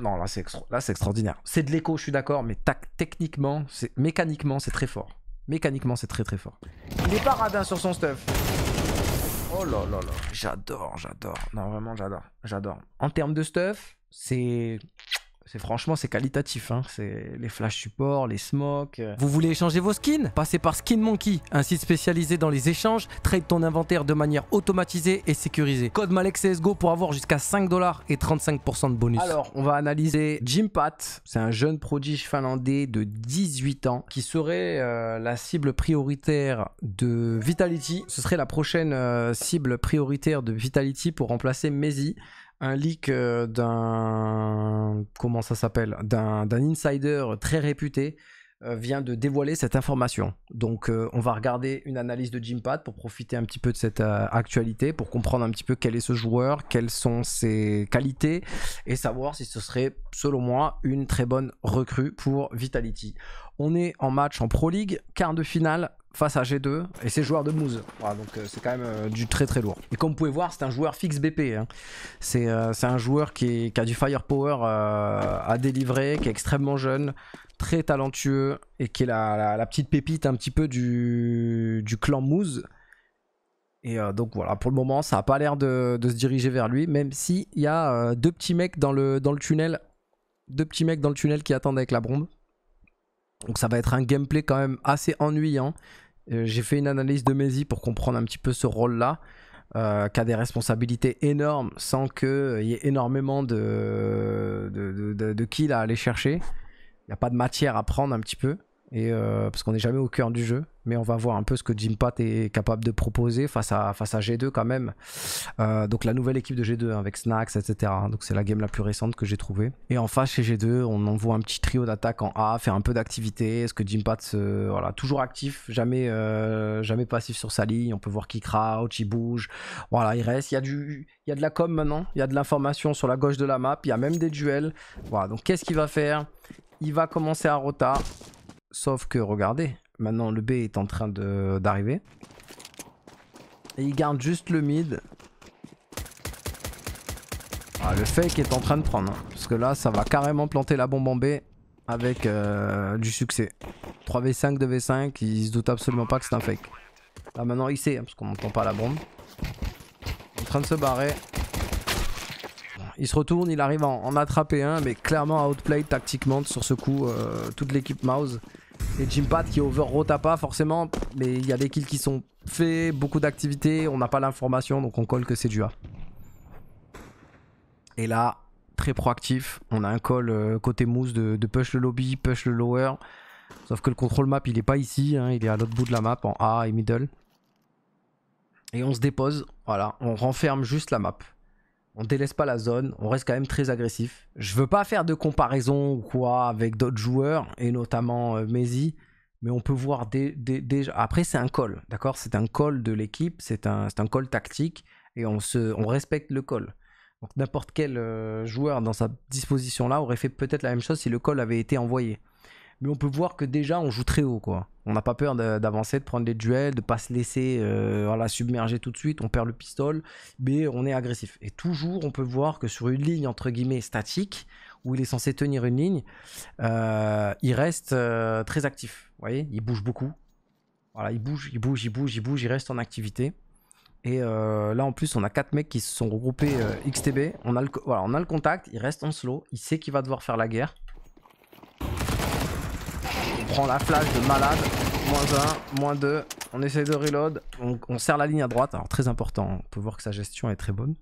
non, là c'est extraordinaire. C'est de l'écho, je suis d'accord, mais techniquement, mécaniquement, c'est très fort. Mécaniquement, c'est très très fort. Il est pas radin sur son stuff. Oh là là là. J'adore, j'adore. Non, vraiment, j'adore. J'adore. En termes de stuff, c'est. C'est franchement, c'est qualitatif. Hein. C'est les flash supports, les smokes. Euh. Vous voulez échanger vos skins Passez par Skin Monkey, un site spécialisé dans les échanges. Trade ton inventaire de manière automatisée et sécurisée. Code MalexCSGO pour avoir jusqu'à 5 dollars et 35% de bonus. Alors, on va analyser Jim Pat. C'est un jeune prodige finlandais de 18 ans qui serait euh, la cible prioritaire de Vitality. Ce serait la prochaine euh, cible prioritaire de Vitality pour remplacer Mezi un leak euh, d'un comment ça s'appelle d'un insider très réputé euh, vient de dévoiler cette information. Donc euh, on va regarder une analyse de Jimpad pour profiter un petit peu de cette actualité, pour comprendre un petit peu quel est ce joueur, quelles sont ses qualités, et savoir si ce serait, selon moi, une très bonne recrue pour Vitality. On est en match en Pro League, quart de finale, face à G2 et c'est joueur de Mousse donc euh, c'est quand même euh, du très très lourd. Et comme vous pouvez voir, c'est un joueur fixe BP. Hein. Euh, c'est un joueur qui, a du firepower à délivrer, qui est extrêmement jeune, très talentueux et qui est la, petite pépite un petit peu du, du clan mouze. Et donc voilà, pour le moment, ça n'a pas l'air de, se diriger vers lui, même s'il y a deux petits mecs dans le, dans le tunnel. Deux petits mecs dans le tunnel qui attendent avec la bombe. Donc ça va être un gameplay quand même assez ennuyant. Euh, j'ai fait une analyse de Messi pour comprendre un petit peu ce rôle-là, euh, qui a des responsabilités énormes sans qu'il euh, y ait énormément de, de, de kills à aller chercher. Il n'y a pas de matière à prendre un petit peu. Euh, parce qu'on n'est jamais au cœur du jeu, mais on va voir un peu ce que Jim est capable de proposer face à, face à G2 quand même. Euh, donc la nouvelle équipe de G2 avec Snacks, etc. Donc c'est la game la plus récente que j'ai trouvée. Et en face chez G2, on envoie un petit trio d'attaque en A, faire un peu d'activité. Est-ce que Jimpat voilà, toujours actif, jamais, euh, jamais passif sur sa ligne. On peut voir qu'il crouch, il bouge. Voilà, il reste. Il y a, du, il y de la com maintenant, il y a de l'information sur la gauche de la map, il y a même des duels. Voilà, donc qu'est-ce qu'il va faire Il va commencer à rota. Sauf que regardez, maintenant le B est en train d'arriver. Et il garde juste le mid. Ah, le fake est en train de prendre. Hein. parce que là, ça va carrément planter la bombe en B avec euh, du succès. 3v5, 2v5, il se doute absolument pas que c'est un fake. Là maintenant il sait, hein, parce qu'on n'entend pas la bombe. En train de se barrer. Il se retourne, il arrive à en attraper un, mais clairement outplay tactiquement sur ce coup euh, toute l'équipe Mouse. Et Jimpat qui à pas forcément, mais il y a des kills qui sont faits, beaucoup d'activités, on n'a pas l'information, donc on colle que c'est du A. Et là, très proactif, on a un call euh, côté mousse de, push le lobby, push le lower. Sauf que le contrôle map il est pas ici, hein, il est à l'autre bout de la map en A et middle. Et on se dépose, voilà, on renferme juste la map on délaisse pas la zone, on reste quand même très agressif. Je veux pas faire de comparaison quoi avec d'autres joueurs, et notamment euh, Maisy, mais on peut voir déjà. Des, Après, c'est un call, d'accord C'est un call de l'équipe, c'est un, un call tactique, et on, se, on respecte le call. Donc n'importe quel euh, joueur dans sa disposition là aurait fait peut-être la même chose si le call avait été envoyé mais on peut voir que déjà on joue très haut quoi. On n'a pas peur d'avancer, de prendre des duels, de pas se laisser euh, submerger tout de suite. On perd le pistole, mais on est agressif. Et toujours, on peut voir que sur une ligne entre guillemets statique, où il est censé tenir une ligne, euh, il reste euh, très actif. Vous voyez, il bouge beaucoup. Voilà, il bouge, il bouge, il bouge, il bouge, il reste en activité. Et là en plus on a 4 mecs qui se sont regroupés XTB, on a, voilà, on a le contact, il reste en slow, il sait qu'il va devoir faire la guerre la flash de malade. Moins 1, moins 2. On essaie de reload. On, serre la ligne à droite. Alors très important, on peut voir que sa gestion est très bonne.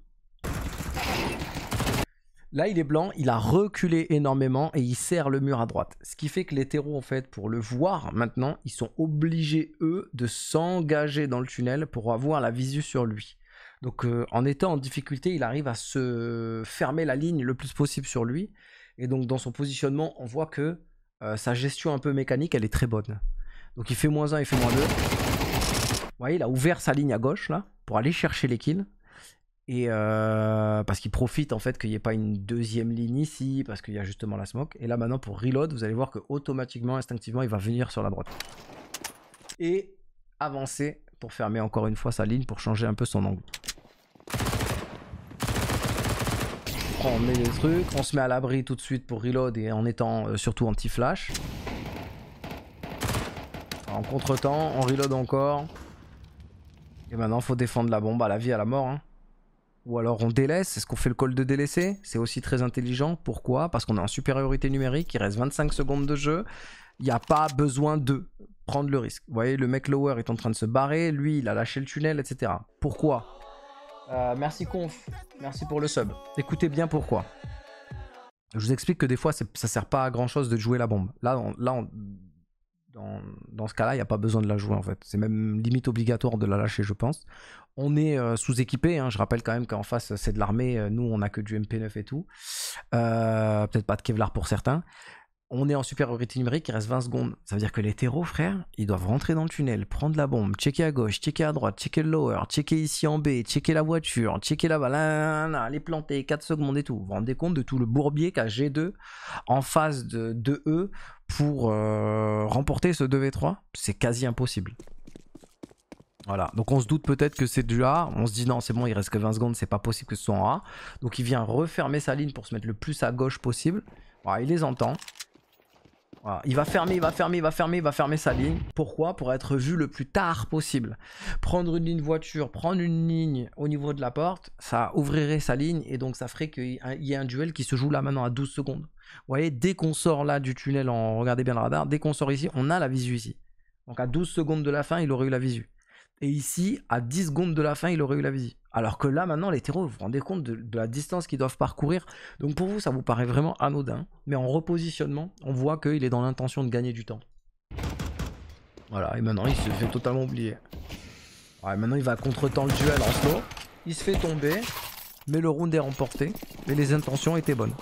Là, il est blanc, il a reculé énormément et il serre le mur à droite. Ce qui fait que les terreaux, en fait, pour le voir maintenant, ils sont obligés, eux, de s'engager dans le tunnel pour avoir la visu sur lui. Donc, euh, en étant en difficulté, il arrive à se fermer la ligne le plus possible sur lui. Et donc, dans son positionnement, on voit que euh, sa gestion un peu mécanique, elle est très bonne. Donc il fait moins 1, il fait moins 2. Vous voyez, il a ouvert sa ligne à gauche, là, pour aller chercher les kills. Et euh, parce qu'il profite en fait qu'il n'y ait pas une deuxième ligne ici, parce qu'il y a justement la smoke. Et là maintenant pour reload, vous allez voir que automatiquement, instinctivement, il va venir sur la droite. Et avancer pour fermer encore une fois sa ligne, pour changer un peu son angle on met des trucs, on se met à l'abri tout de suite pour reload et en étant euh, surtout anti-flash. En contre-temps, on reload encore. Et maintenant, faut défendre la bombe à la vie, à la mort. Hein. Ou alors on délaisse, est-ce qu'on fait le call de délaisser C'est aussi très intelligent, pourquoi Parce qu'on est en supériorité numérique, il reste 25 secondes de jeu, il n'y a pas besoin de prendre le risque. Vous voyez, le mec lower est en train de se barrer, lui il a lâché le tunnel, etc. Pourquoi euh, merci conf, merci pour le sub. Écoutez bien pourquoi. Je vous explique que des fois, ça sert pas à grand chose de jouer la bombe. Là, là dans, ce cas-là, il n'y a pas besoin de la jouer en fait. C'est même limite obligatoire de la lâcher, je pense. On est euh, sous-équipé. Hein. Je rappelle quand même qu'en face, c'est de l'armée. Euh, nous, on n'a que du MP9 et tout. Peut-être pas de Kevlar pour certains on est en supériorité numérique, il reste 20 secondes. Ça veut dire que les terreaux, frère, ils doivent rentrer dans le tunnel, prendre la bombe, checker à gauche, checker à droite, checker le lower, checker ici en B, checker la voiture, checker la bas les planter, 4 secondes et tout. Vous vous rendez compte de tout le bourbier qu'a G2 en face de, de E pour euh, remporter ce 2v3 C'est quasi impossible. Voilà, donc on se doute peut-être que c'est du A, on se dit non c'est bon il reste que 20 secondes, c'est pas possible que ce soit en A. Donc il vient refermer sa ligne pour se mettre le plus à gauche possible. Voilà, il les entend, il va fermer, il va fermer, il va fermer, il va fermer sa ligne. Pourquoi Pour être vu le plus tard possible. Prendre une ligne voiture, prendre une ligne au niveau de la porte, ça ouvrirait sa ligne et donc ça ferait qu'il y ait un duel qui se joue là maintenant à 12 secondes. Vous voyez, dès qu'on sort là du tunnel, regardez bien le radar, dès qu'on sort ici, on a la visu ici. Donc à 12 secondes de la fin, il aurait eu la visu. Et ici, à 10 secondes de la fin, il aurait eu la visu. Alors que là, maintenant, les terreaux, vous vous rendez compte de, la distance qu'ils doivent parcourir. Donc pour vous, ça vous paraît vraiment anodin. Mais en repositionnement, on voit qu'il est dans l'intention de gagner du temps. Voilà, et maintenant, il se fait totalement oublier. Ouais, maintenant, il va contre-temps le duel en slow. Il se fait tomber, mais le round est remporté. Mais les intentions étaient bonnes.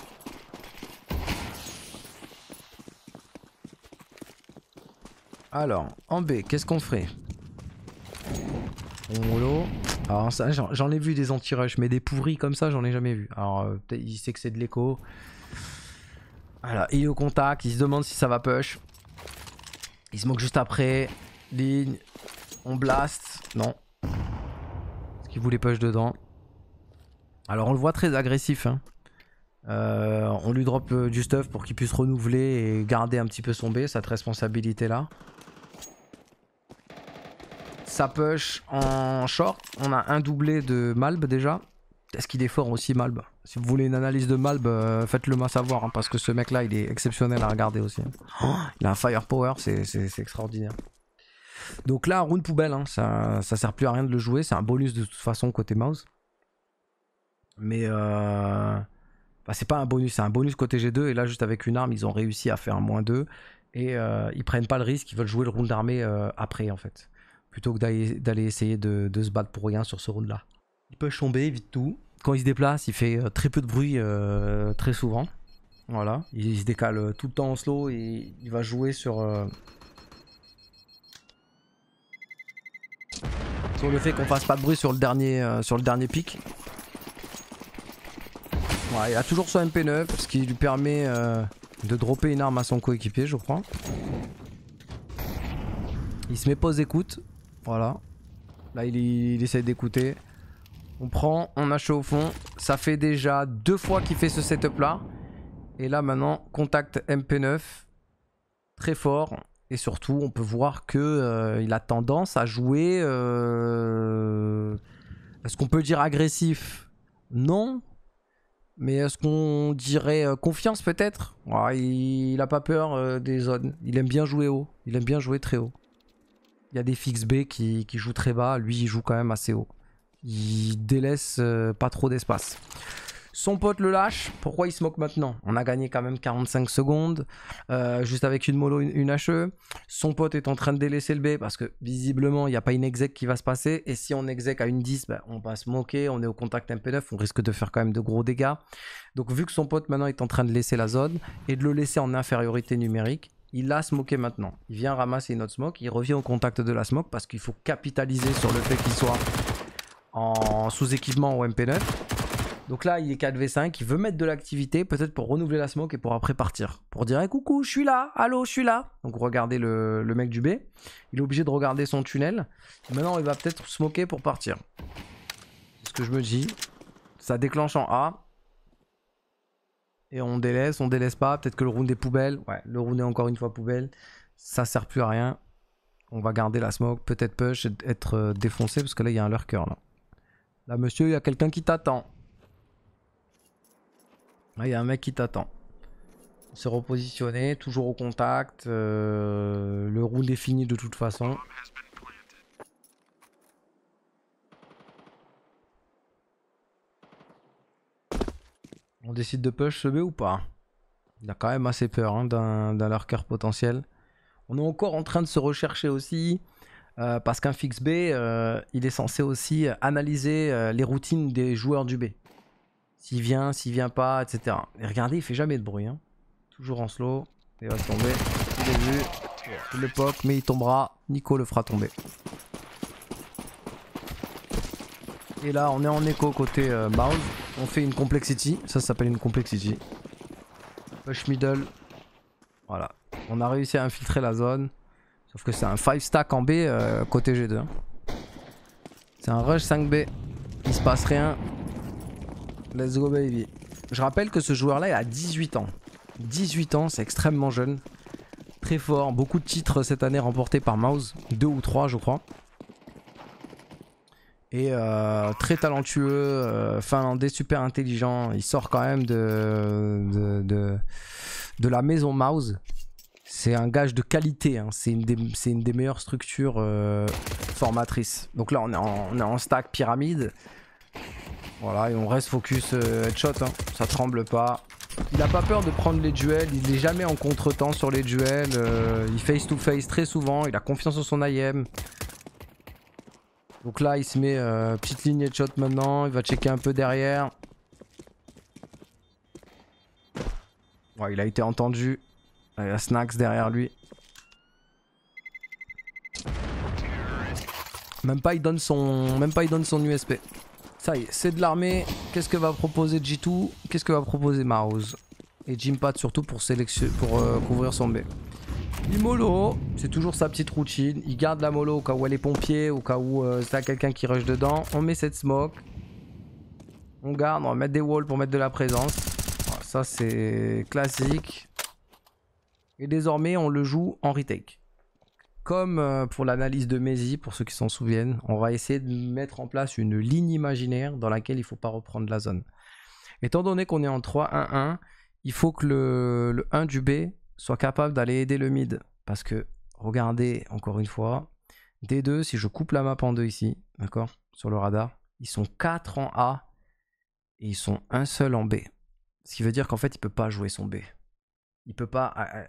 Alors, en B, qu'est-ce qu'on ferait alors ça, j'en ai vu des anti-rush, mais des pourris comme ça, j'en ai jamais vu. Alors euh, peut-être il sait que c'est de l'écho. Voilà, il est au contact, il se demande si ça va push. Il se moque juste après. Ligne. On blast. Non. Est-ce qu'il voulait push dedans. Alors on le voit très agressif. Hein. Euh, on lui drop euh, du stuff pour qu'il puisse renouveler et garder un petit peu son B, cette responsabilité là. Ça push en short. On a un doublé de Malb déjà. Est-ce qu'il est fort aussi Malb Si vous voulez une analyse de Malb, euh, faites-le moi savoir. Hein, parce que ce mec-là, il est exceptionnel à regarder aussi. Hein. Oh, il a un firepower, c'est extraordinaire. Donc là, round poubelle, hein, ça, ça sert plus à rien de le jouer. C'est un bonus de toute façon côté mouse. Mais euh, bah, c'est pas un bonus, c'est un bonus côté G2. Et là, juste avec une arme, ils ont réussi à faire un moins 2. Et euh, ils prennent pas le risque, ils veulent jouer le round d'armée après en fait plutôt que d'aller essayer de, se battre pour rien sur ce round-là. Il peut tomber vite tout. Quand il se déplace, il fait euh, très peu de bruit euh, très souvent. Voilà, il, se décale euh, tout le temps en slow et il va jouer sur sur le fait qu'on fasse pas de bruit sur le dernier sur le dernier pic. il a toujours son MP9, ce qui lui permet de dropper une arme à son coéquipier, je crois. Il se met pause écoute, voilà. Là, il, essaie essaye d'écouter. On prend, on a au fond. Ça fait déjà deux fois qu'il fait ce setup là. Et là maintenant, contact MP9. Très fort. Et surtout, on peut voir qu'il euh, a tendance à jouer. Euh, est-ce qu'on peut dire agressif Non. Mais est-ce qu'on dirait euh, confiance peut-être Il n'a pas peur des zones. Il aime bien jouer haut. Il aime bien jouer très haut. Il y a des fixes B qui, jouent très bas, lui il joue quand même assez haut. Il délaisse euh, pas trop d'espace. Son pote le lâche, pourquoi il se moque maintenant On a gagné quand même 45 secondes, euh, juste avec une mollo, une, une, HE. Son pote est en train de délaisser le B parce que visiblement il n'y a pas une exec qui va se passer. Et si on exec à une 10, ben, on va se moquer, on est au contact MP9, on risque de faire quand même de gros dégâts. Donc vu que son pote maintenant est en train de laisser la zone et de le laisser en infériorité numérique, il a smoké maintenant. Il vient ramasser notre smoke, il revient au contact de la smoke parce qu'il faut capitaliser sur le fait qu'il soit en sous-équipement au MP9. Donc là, il est 4v5, il veut mettre de l'activité, peut-être pour renouveler la smoke et pour après partir. Pour dire coucou, je suis là, allô, je suis là. Donc regardez le, le, mec du B. Il est obligé de regarder son tunnel. Maintenant, il va peut-être smoker pour partir. C'est ce que je me dis. Ça déclenche en A et on délaisse, on délaisse pas. Peut-être que le round est poubelle. Ouais, le round est encore une fois poubelle. Ça sert plus à rien. On va garder la smoke, peut-être push, être euh, défoncé parce que là il y a un lurker là. Là monsieur, il y a quelqu'un qui t'attend. il y a un mec qui t'attend. On se repositionne, toujours au contact. Euh, le round est fini de toute façon. On décide de push ce B ou pas Il a quand même assez peur hein, d'un lurker potentiel. On est encore en train de se rechercher aussi. Euh, parce qu'un fixe B, euh, il est censé aussi analyser euh, les routines des joueurs du B. S'il vient, s'il vient pas, etc. Et regardez, il fait jamais de bruit. Hein. Toujours en slow. Il va tomber. Il est vu. Il le mais il tombera. Nico le fera tomber. Et là, on est en écho côté mouse. Euh, on fait une complexity. Ça, s'appelle une complexity. Push middle. Voilà. On a réussi à infiltrer la zone. Sauf que c'est un 5 stack en B euh, côté G2. C'est un rush 5B. Il se passe rien. Let's go baby. Je rappelle que ce joueur là il a 18 ans. 18 ans, c'est extrêmement jeune. Très fort, beaucoup de titres cette année remportés par Mouse, Deux ou trois, je crois. Euh, très talentueux, euh, finlandais, super intelligent. Il sort quand même de, de, la maison Mouse. C'est un gage de qualité. Hein. C'est une, des meilleures structures euh, formatrices. Donc là, on est, en, stack pyramide. Voilà, et on reste focus headshot. Hein. Ça tremble pas. Il n'a pas peur de prendre les duels, il n'est jamais en contretemps sur les duels, il face to face très souvent, il a confiance en son IM, donc là, il se met euh, petite ligne de shot maintenant. Il va checker un peu derrière. il a été entendu. Il y a Snacks derrière lui. Même pas, il donne son, même pas, il donne son USP. Ça y est, c'est de l'armée. Qu'est-ce que va proposer G2 Qu'est-ce que va proposer Marouz Et Jimpat surtout pour, pour euh, couvrir son B. Il mollo, c'est toujours sa petite routine. Il garde la mollo au cas où elle est pompier, au cas où y euh, a quelqu'un qui rush dedans. On met cette smoke. On garde, on va mettre des walls pour mettre de la présence. ça c'est classique. Et désormais on le joue en retake. Comme euh, pour l'analyse de Messi, pour ceux qui s'en souviennent, on va essayer de mettre en place une ligne imaginaire dans laquelle il ne faut pas reprendre la zone. Étant donné qu'on est en 3-1-1, il faut que le 1 du B Soit capable d'aller aider le mid. Parce que, regardez, encore une fois, D2, si je coupe la map en deux ici, d'accord, sur le radar, ils sont 4 en A et ils sont un seul en B. Ce qui veut dire qu'en fait, il peut pas jouer son B. Il peut pas euh, euh,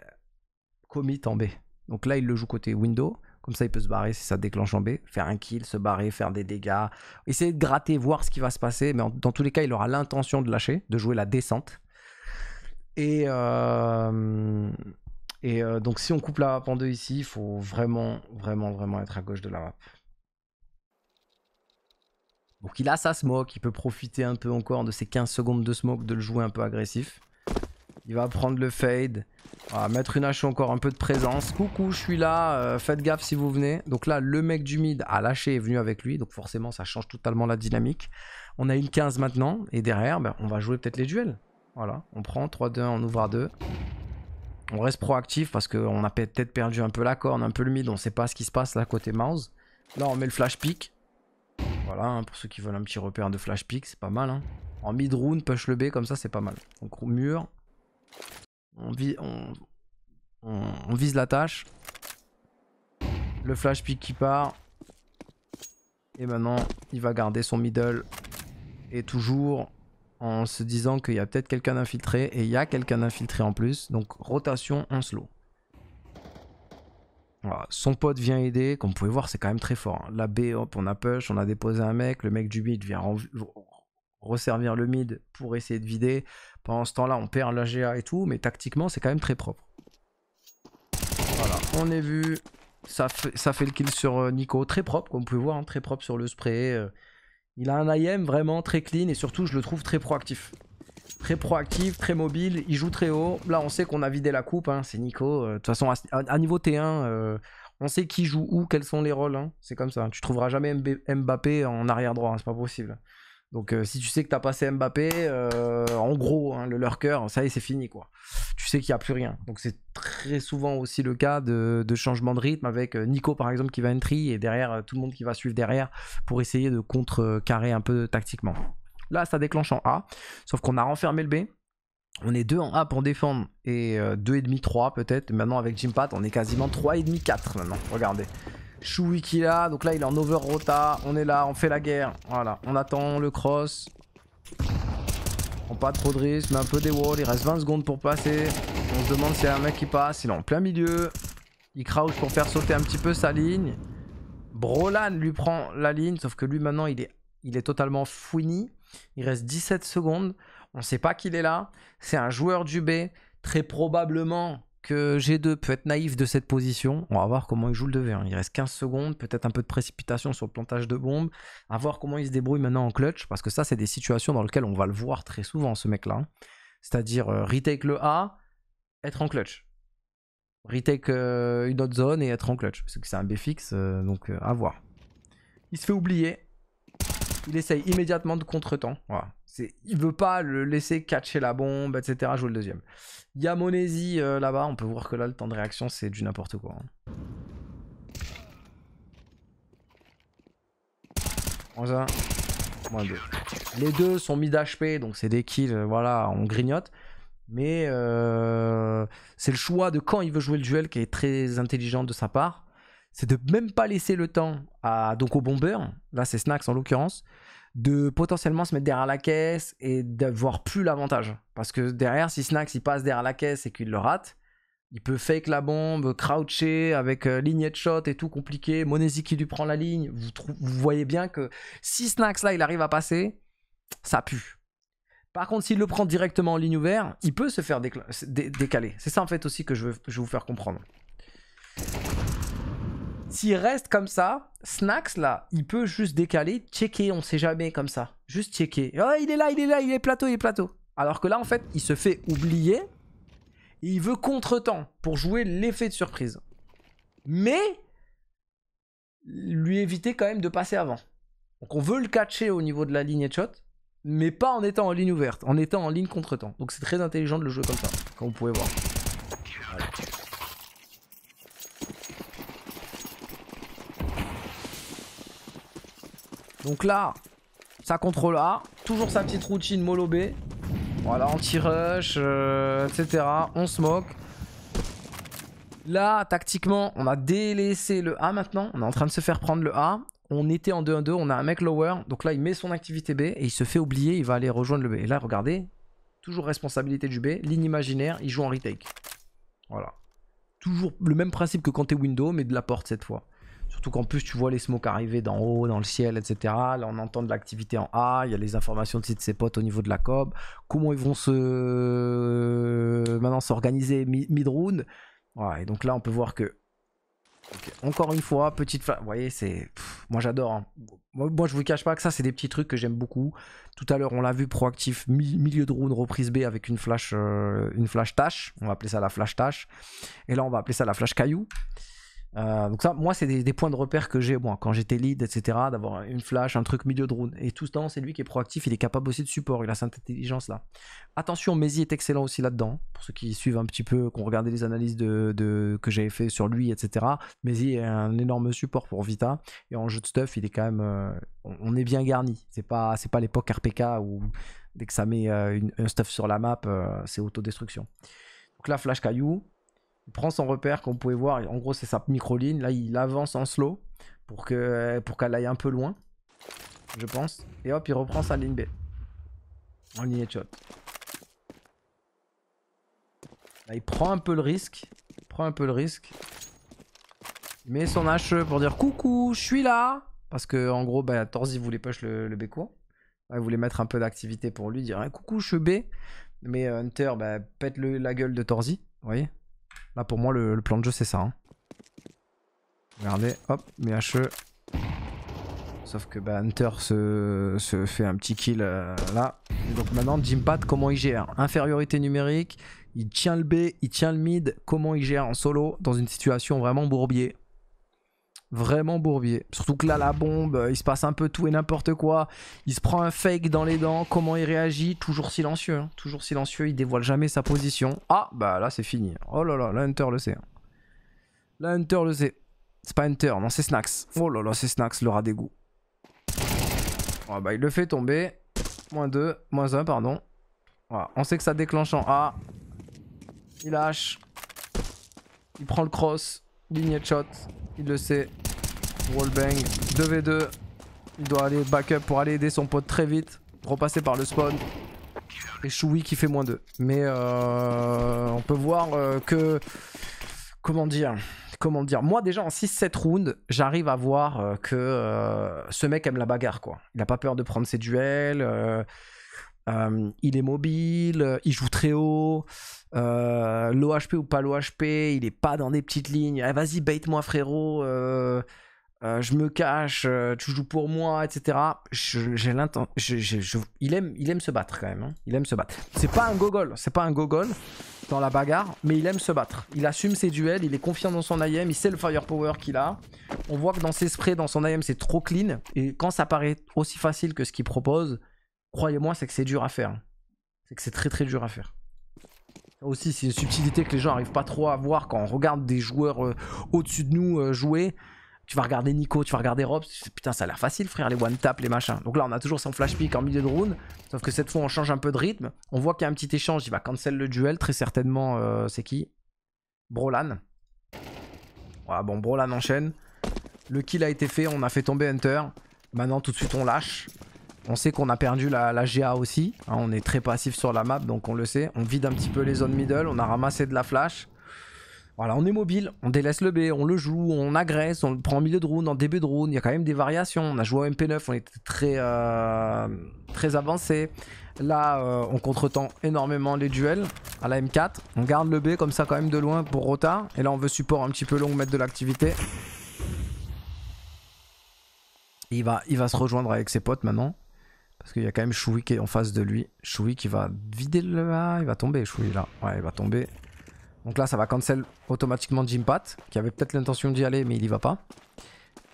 commit en B. Donc là, il le joue côté window. Comme ça, il peut se barrer si ça déclenche en B, faire un kill, se barrer, faire des dégâts, essayer de gratter, voir ce qui va se passer. Mais dans tous les cas, il aura l'intention de lâcher, de jouer la descente. Et, euh, euh, donc si on coupe la map en deux ici, il faut vraiment, vraiment, vraiment être à gauche de la map. Donc il a sa smoke, il peut profiter un peu encore de ses 15 secondes de smoke, de le jouer un peu agressif. Il va prendre le fade. va mettre une hache encore un peu de présence. Coucou, je suis là. Euh, faites gaffe si vous venez. Donc là, le mec du mid a lâché est venu avec lui. Donc forcément, ça change totalement la dynamique. On a une 15 maintenant. Et derrière, ben, on va jouer peut-être les duels. Voilà, on prend 3-2-1, on ouvre à 2. On reste proactif parce qu'on a peut-être perdu un peu la corne, un peu le mid, on sait pas ce qui se passe là côté mouse. Là on met le flash pick. Voilà, hein, pour ceux qui veulent un petit repère de flash pick, c'est pas mal. Hein. En mid round, push le B comme ça, c'est pas mal. Donc mur. On, on, on vise la tâche. Le flash pick qui part. Et maintenant, il va garder son middle. Et toujours, en se disant qu'il y a peut-être quelqu'un d'infiltré et il y a quelqu'un d'infiltré en plus. Donc rotation en slow. Voilà. Son pote vient aider, comme vous pouvez voir, c'est quand même très fort. Hein. La B, hop, on a push, on a déposé un mec, le mec du mid vient resservir le mid pour essayer de vider. Pendant ce temps-là, on perd la GA et tout, mais tactiquement, c'est quand même très propre. Voilà, on est vu. Ça fait, le kill sur euh, Nico, très propre, comme vous pouvez voir, hein. très propre sur le spray. Euh, il a un IM vraiment très clean et surtout je le trouve très proactif. Très proactif, très mobile, il joue très haut. Là on sait qu'on a vidé la coupe, hein, c'est Nico. Euh, de toute façon à, niveau T1, euh, on sait qui joue où, quels sont les rôles. Hein. C'est comme ça, hein. tu trouveras jamais Mbappé en arrière droit, c'est pas possible. Donc euh, si tu sais que t'as passé Mbappé, euh, en gros, hein, le leur ça y est, c'est fini quoi. Tu sais qu'il n'y a plus rien. Donc c'est très souvent aussi le cas de, changement de rythme avec euh, Nico par exemple qui va entry et derrière tout le monde qui va suivre derrière pour essayer de contrecarrer un peu tactiquement. Là, ça déclenche en A, sauf qu'on a renfermé le B. On est 2 en A pour défendre et 2,5, 3 peut-être. Maintenant avec Jimpat, on est quasiment 3,5, 4 maintenant. Regardez. Choui qui là. Donc là, il est en over rota. On est là, on fait la guerre. Voilà, on attend le cross. On pas trop de risque, mais un peu des walls. Il reste 20 secondes pour passer. On se demande s'il y a un mec qui passe. Il est en plein milieu. Il crouch pour faire sauter un petit peu sa ligne. Brolan lui prend la ligne, sauf que lui maintenant il est, il est totalement fouini. Il reste 17 secondes. On sait pas qu'il est là. C'est un joueur du B. Très probablement, G2 peut être naïf de cette position. On va voir comment il joue le 2 hein. Il reste 15 secondes, peut-être un peu de précipitation sur le plantage de bombes. À voir comment il se débrouille maintenant en clutch, parce que ça, c'est des situations dans lesquelles on va le voir très souvent, ce mec-là. Hein. C'est-à-dire euh, retake le A, être en clutch. Retake euh, une autre zone et être en clutch. Parce que c'est un B fixe, euh, donc à voir. Il se fait oublier. Il essaye immédiatement de contre-temps. Voilà il veut pas le laisser catcher la bombe, etc. Jouer le deuxième. Il y a Monesi euh, là-bas, on peut voir que là le temps de réaction c'est du n'importe quoi. Hein. Moins un, moins Les deux sont mis d'HP, donc c'est des kills, euh, voilà, on grignote. Mais euh, c'est le choix de quand il veut jouer le duel qui est très intelligent de sa part. C'est de même pas laisser le temps à, donc au là c'est Snacks en l'occurrence, de potentiellement se mettre derrière la caisse et d'avoir plus l'avantage. Parce que derrière, si Snacks il passe derrière la caisse et qu'il le rate, il peut fake la bombe, croucher avec euh, shot et tout compliqué. Monesi qui lui prend la ligne. Vous, vous, voyez bien que si Snacks là il arrive à passer, ça pue. Par contre, s'il le prend directement en ligne ouverte, il peut se faire décaler. C'est ça en fait aussi que je veux, je veux vous faire comprendre. S'il reste comme ça, Snacks là, il peut juste décaler, checker, on sait jamais comme ça. Juste checker. Ah, il est là, il est là, il est plateau, il est plateau. Alors que là, en fait, il se fait oublier. Et il veut contretemps pour jouer l'effet de surprise. Mais lui éviter quand même de passer avant. Donc on veut le catcher au niveau de la ligne headshot, mais pas en étant en ligne ouverte, en étant en ligne contretemps. temps Donc c'est très intelligent de le jouer comme ça, comme vous pouvez voir. Donc là, ça contrôle A. Toujours sa petite routine mollo B. Voilà, anti-rush, euh, etc. On smoke, Là, tactiquement, on a délaissé le A maintenant. On est en train de se faire prendre le A. On était en 2-1-2, on a un mec lower. Donc là, il met son activité B et il se fait oublier. Il va aller rejoindre le B. Et là, regardez, toujours responsabilité du B. Ligne imaginaire, il joue en retake. Voilà. Toujours le même principe que quand t'es window, mais de la porte cette fois. Surtout qu'en plus, tu vois les smokes arriver d'en haut, dans le ciel, etc. Là, on entend de l'activité en A, il y a les informations de ses potes au niveau de la COB. Comment ils vont se. maintenant s'organiser mid-round. Voilà, et donc là, on peut voir que. Encore une fois, petite. Vous voyez, c'est. Moi, j'adore. Hein. Moi, je je vous cache pas que ça, c'est des petits trucs que j'aime beaucoup. Tout à l'heure, on l'a vu proactif, milieu de round, reprise B avec une flash, euh, une flash tâche. On va appeler ça la flash tâche. Et là, on va appeler ça la flash caillou. Euh, donc ça, moi, c'est des, points de repère que j'ai, moi, quand j'étais lead, etc., d'avoir une flash, un truc milieu de Et tout ce temps, c'est lui qui est proactif, il est capable aussi de support, il a cette intelligence-là. Attention, Maisy est excellent aussi là-dedans, pour ceux qui suivent un petit peu, qui ont regardé les analyses de, que j'avais fait sur lui, etc. Maisy est un énorme support pour Vita, et en jeu de stuff, il est quand même... Euh, on, est bien garni, c'est pas, c'est pas l'époque RPK où dès que ça met euh, un stuff sur la map, c'est autodestruction. Donc là, flash caillou, il prend son repère qu'on pouvait voir. En gros, c'est sa micro-ligne. Là, il avance en slow pour qu'elle pour aille un peu loin. Je pense. Et hop, il reprend sa ligne B. En ligne headshot Là, il prend un peu le risque. Il prend un peu le risque. Il met son HE pour dire coucou, je suis là. Parce que en gros, bah, Torzi voulait push le, le B Il voulait mettre un peu d'activité pour lui, dire hein, coucou, je suis B. Mais euh, Hunter bah, pète la gueule de Torzi. Vous voyez Là, bah, pour moi, le, plan de jeu, c'est ça. Hein. Regardez, hop, MHE. Sauf que bah, Hunter se, fait un petit kill euh, là. Donc maintenant, Jimpat, comment il gère Infériorité numérique, il tient le B, il tient le mid. Comment il gère en solo dans une situation vraiment bourbier Vraiment Bourbier. Surtout que là, la bombe, euh, il se passe un peu tout et n'importe quoi. Il se prend un fake dans les dents. Comment il réagit Toujours silencieux. Hein. Toujours silencieux. Il dévoile jamais sa position. Ah, bah là, c'est fini. Oh là là, la Hunter le sait. Hein. La Hunter le sait. C'est pas Hunter, non, c'est Snax Oh là là, c'est Snax le rat goûts Oh ah, bah, il le fait tomber. Moins 2, moins 1, pardon. Voilà. On sait que ça déclenche en A. Il lâche. Il prend le cross. Ligne shot, il le sait. Wallbang, 2v2. Il doit aller backup pour aller aider son pote très vite. Repasser par le spawn. Et Choui qui fait moins 2. Mais euh, on peut voir euh, que. Comment dire Comment dire Moi, déjà en 6-7 rounds, j'arrive à voir euh, que ce mec aime la bagarre, quoi. Il n'a pas peur de prendre ses duels. Euh, il est mobile, il joue très haut. Euh, L'OHP ou pas l'OHP, il est pas dans des petites lignes. Eh, vas-y, bait-moi, frérot. Euh, je me cache, tu joues pour moi, etc. J'ai il, aime, il aime se battre quand même. Hein. Il aime se battre. C'est pas un gogol, c'est pas un gogol dans la bagarre, mais il aime se battre. Il assume ses duels, il est confiant dans son IM, il sait le firepower qu'il a. On voit que dans ses sprays, dans son IM, c'est trop clean. Et quand ça paraît aussi facile que ce qu'il propose, croyez-moi, c'est que c'est dur à faire. C'est que c'est très très dur à faire. aussi, c'est une subtilité que les gens n'arrivent pas trop à voir quand on regarde des joueurs euh, au-dessus de nous euh, jouer. Tu vas regarder Nico, tu vas regarder Rob, putain ça a l'air facile frère, les one tap, les machins. Donc là on a toujours son flash pick en milieu de round, sauf que cette fois on change un peu de rythme. On voit qu'il y a un petit échange, il va cancel le duel, très certainement euh, c'est qui Brolan. Voilà bon Brolan enchaîne. Le kill a été fait, on a fait tomber Hunter. Maintenant tout de suite on lâche. On sait qu'on a perdu la, GA aussi. Hein, on est très passif sur la map, donc on le sait. On vide un petit peu les zones middle. On a ramassé de la flash. Voilà, on est mobile, on délaisse le B, on le joue, on agresse, on le prend en milieu de round, en début de round, il y a quand même des variations. On a joué au MP9, on était très, euh, très avancé. Là, euh, on on contretend énormément les duels à la M4. On garde le B comme ça quand même de loin pour Rota. Et là, on veut support un petit peu long, mettre de l'activité. Il va, il va se rejoindre avec ses potes maintenant. Parce qu'il y a quand même Choui qui est en face de lui. Choui qui va vider le... Ah, il va tomber, Choui, là. Ouais, il va tomber. Donc là, ça va cancel automatiquement Jimpat, qui avait peut-être l'intention d'y aller, mais il y va pas.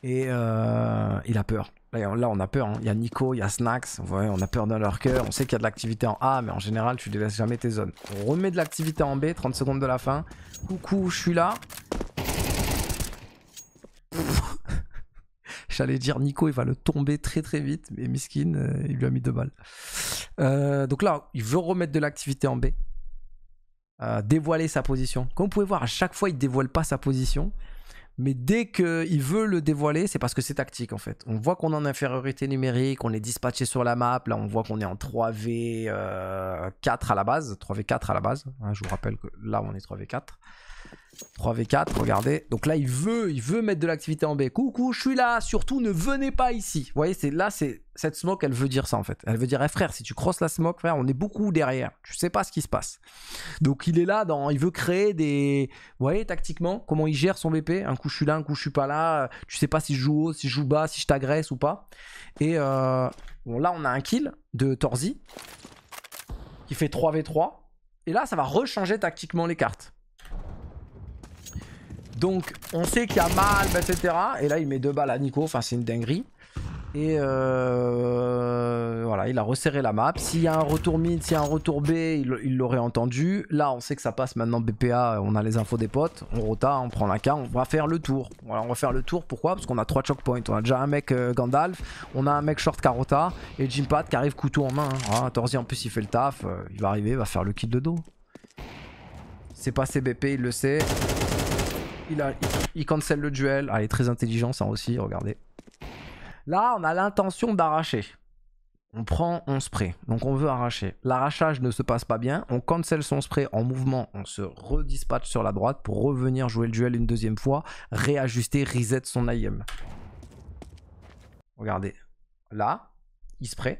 Et euh, il a peur. Là, on a peur. Hein. Il y a Nico, il y a Snacks. Ouais, on a peur dans leur cœur. On sait qu'il y a de l'activité en A, mais en général, tu ne délaisses jamais tes zones. On remet de l'activité en B, 30 secondes de la fin. Coucou, je suis là. J'allais dire Nico, il va le tomber très très vite, mais Miskin, euh, il lui a mis deux balles. Euh, donc là, il veut remettre de l'activité en B. Euh, dévoiler sa position. Comme vous pouvez voir, à chaque fois, il dévoile pas sa position. Mais dès qu'il veut le dévoiler, c'est parce que c'est tactique en fait. On voit qu'on est en infériorité numérique, on est dispatché sur la map. Là, on voit qu'on est en 3v4 à la base. 3v4 à la base. Hein. je vous rappelle que là, on est 3v4. 3v4, regardez. Donc là, il veut, il veut mettre de l'activité en B. Coucou, je suis là. Surtout, ne venez pas ici. Vous voyez, c'est là, c'est cette smoke, elle veut dire ça en fait. Elle veut dire, eh, frère, si tu crosses la smoke, frère, on est beaucoup derrière. Tu sais pas ce qui se passe. Donc il est là, dans, il veut créer des. Vous voyez, tactiquement, comment il gère son BP. Un coup, je suis là, un coup, je suis pas là. Tu sais pas si je joue haut, si je joue bas, si je t'agresse ou pas. Et euh, bon, là, on a un kill de Torzi qui fait 3v3. Et là, ça va rechanger tactiquement les cartes. Donc on sait qu'il y a mal, ben, etc. Et là il met deux balles à Nico, enfin c'est une dinguerie. Et euh, voilà, il a resserré la map. S'il y a un retour mid, s'il y a un retour B, il l'aurait entendu. Là, on sait que ça passe maintenant BPA, on a les infos des potes. On rota, on prend la carte, on va faire le tour. Voilà, on va faire le tour. Pourquoi Parce qu'on a trois choke On a déjà un mec euh, Gandalf, on a un mec short Carota et Jimpat qui arrive couteau en main. Hein. Ah, Torsi, en plus il fait le taf, euh, il va arriver, il va faire le kill de dos. C'est passé BP, il le sait. Il, cancel le duel. Ah, il est très intelligent, ça aussi, regardez. Là, on a l'intention d'arracher. On prend, on spray. Donc on veut arracher. L'arrachage ne se passe pas bien. On cancel son spray en mouvement. On se redispatche sur la droite pour revenir jouer le duel une deuxième fois. Réajuster, reset son IM. Regardez. Là, il spray.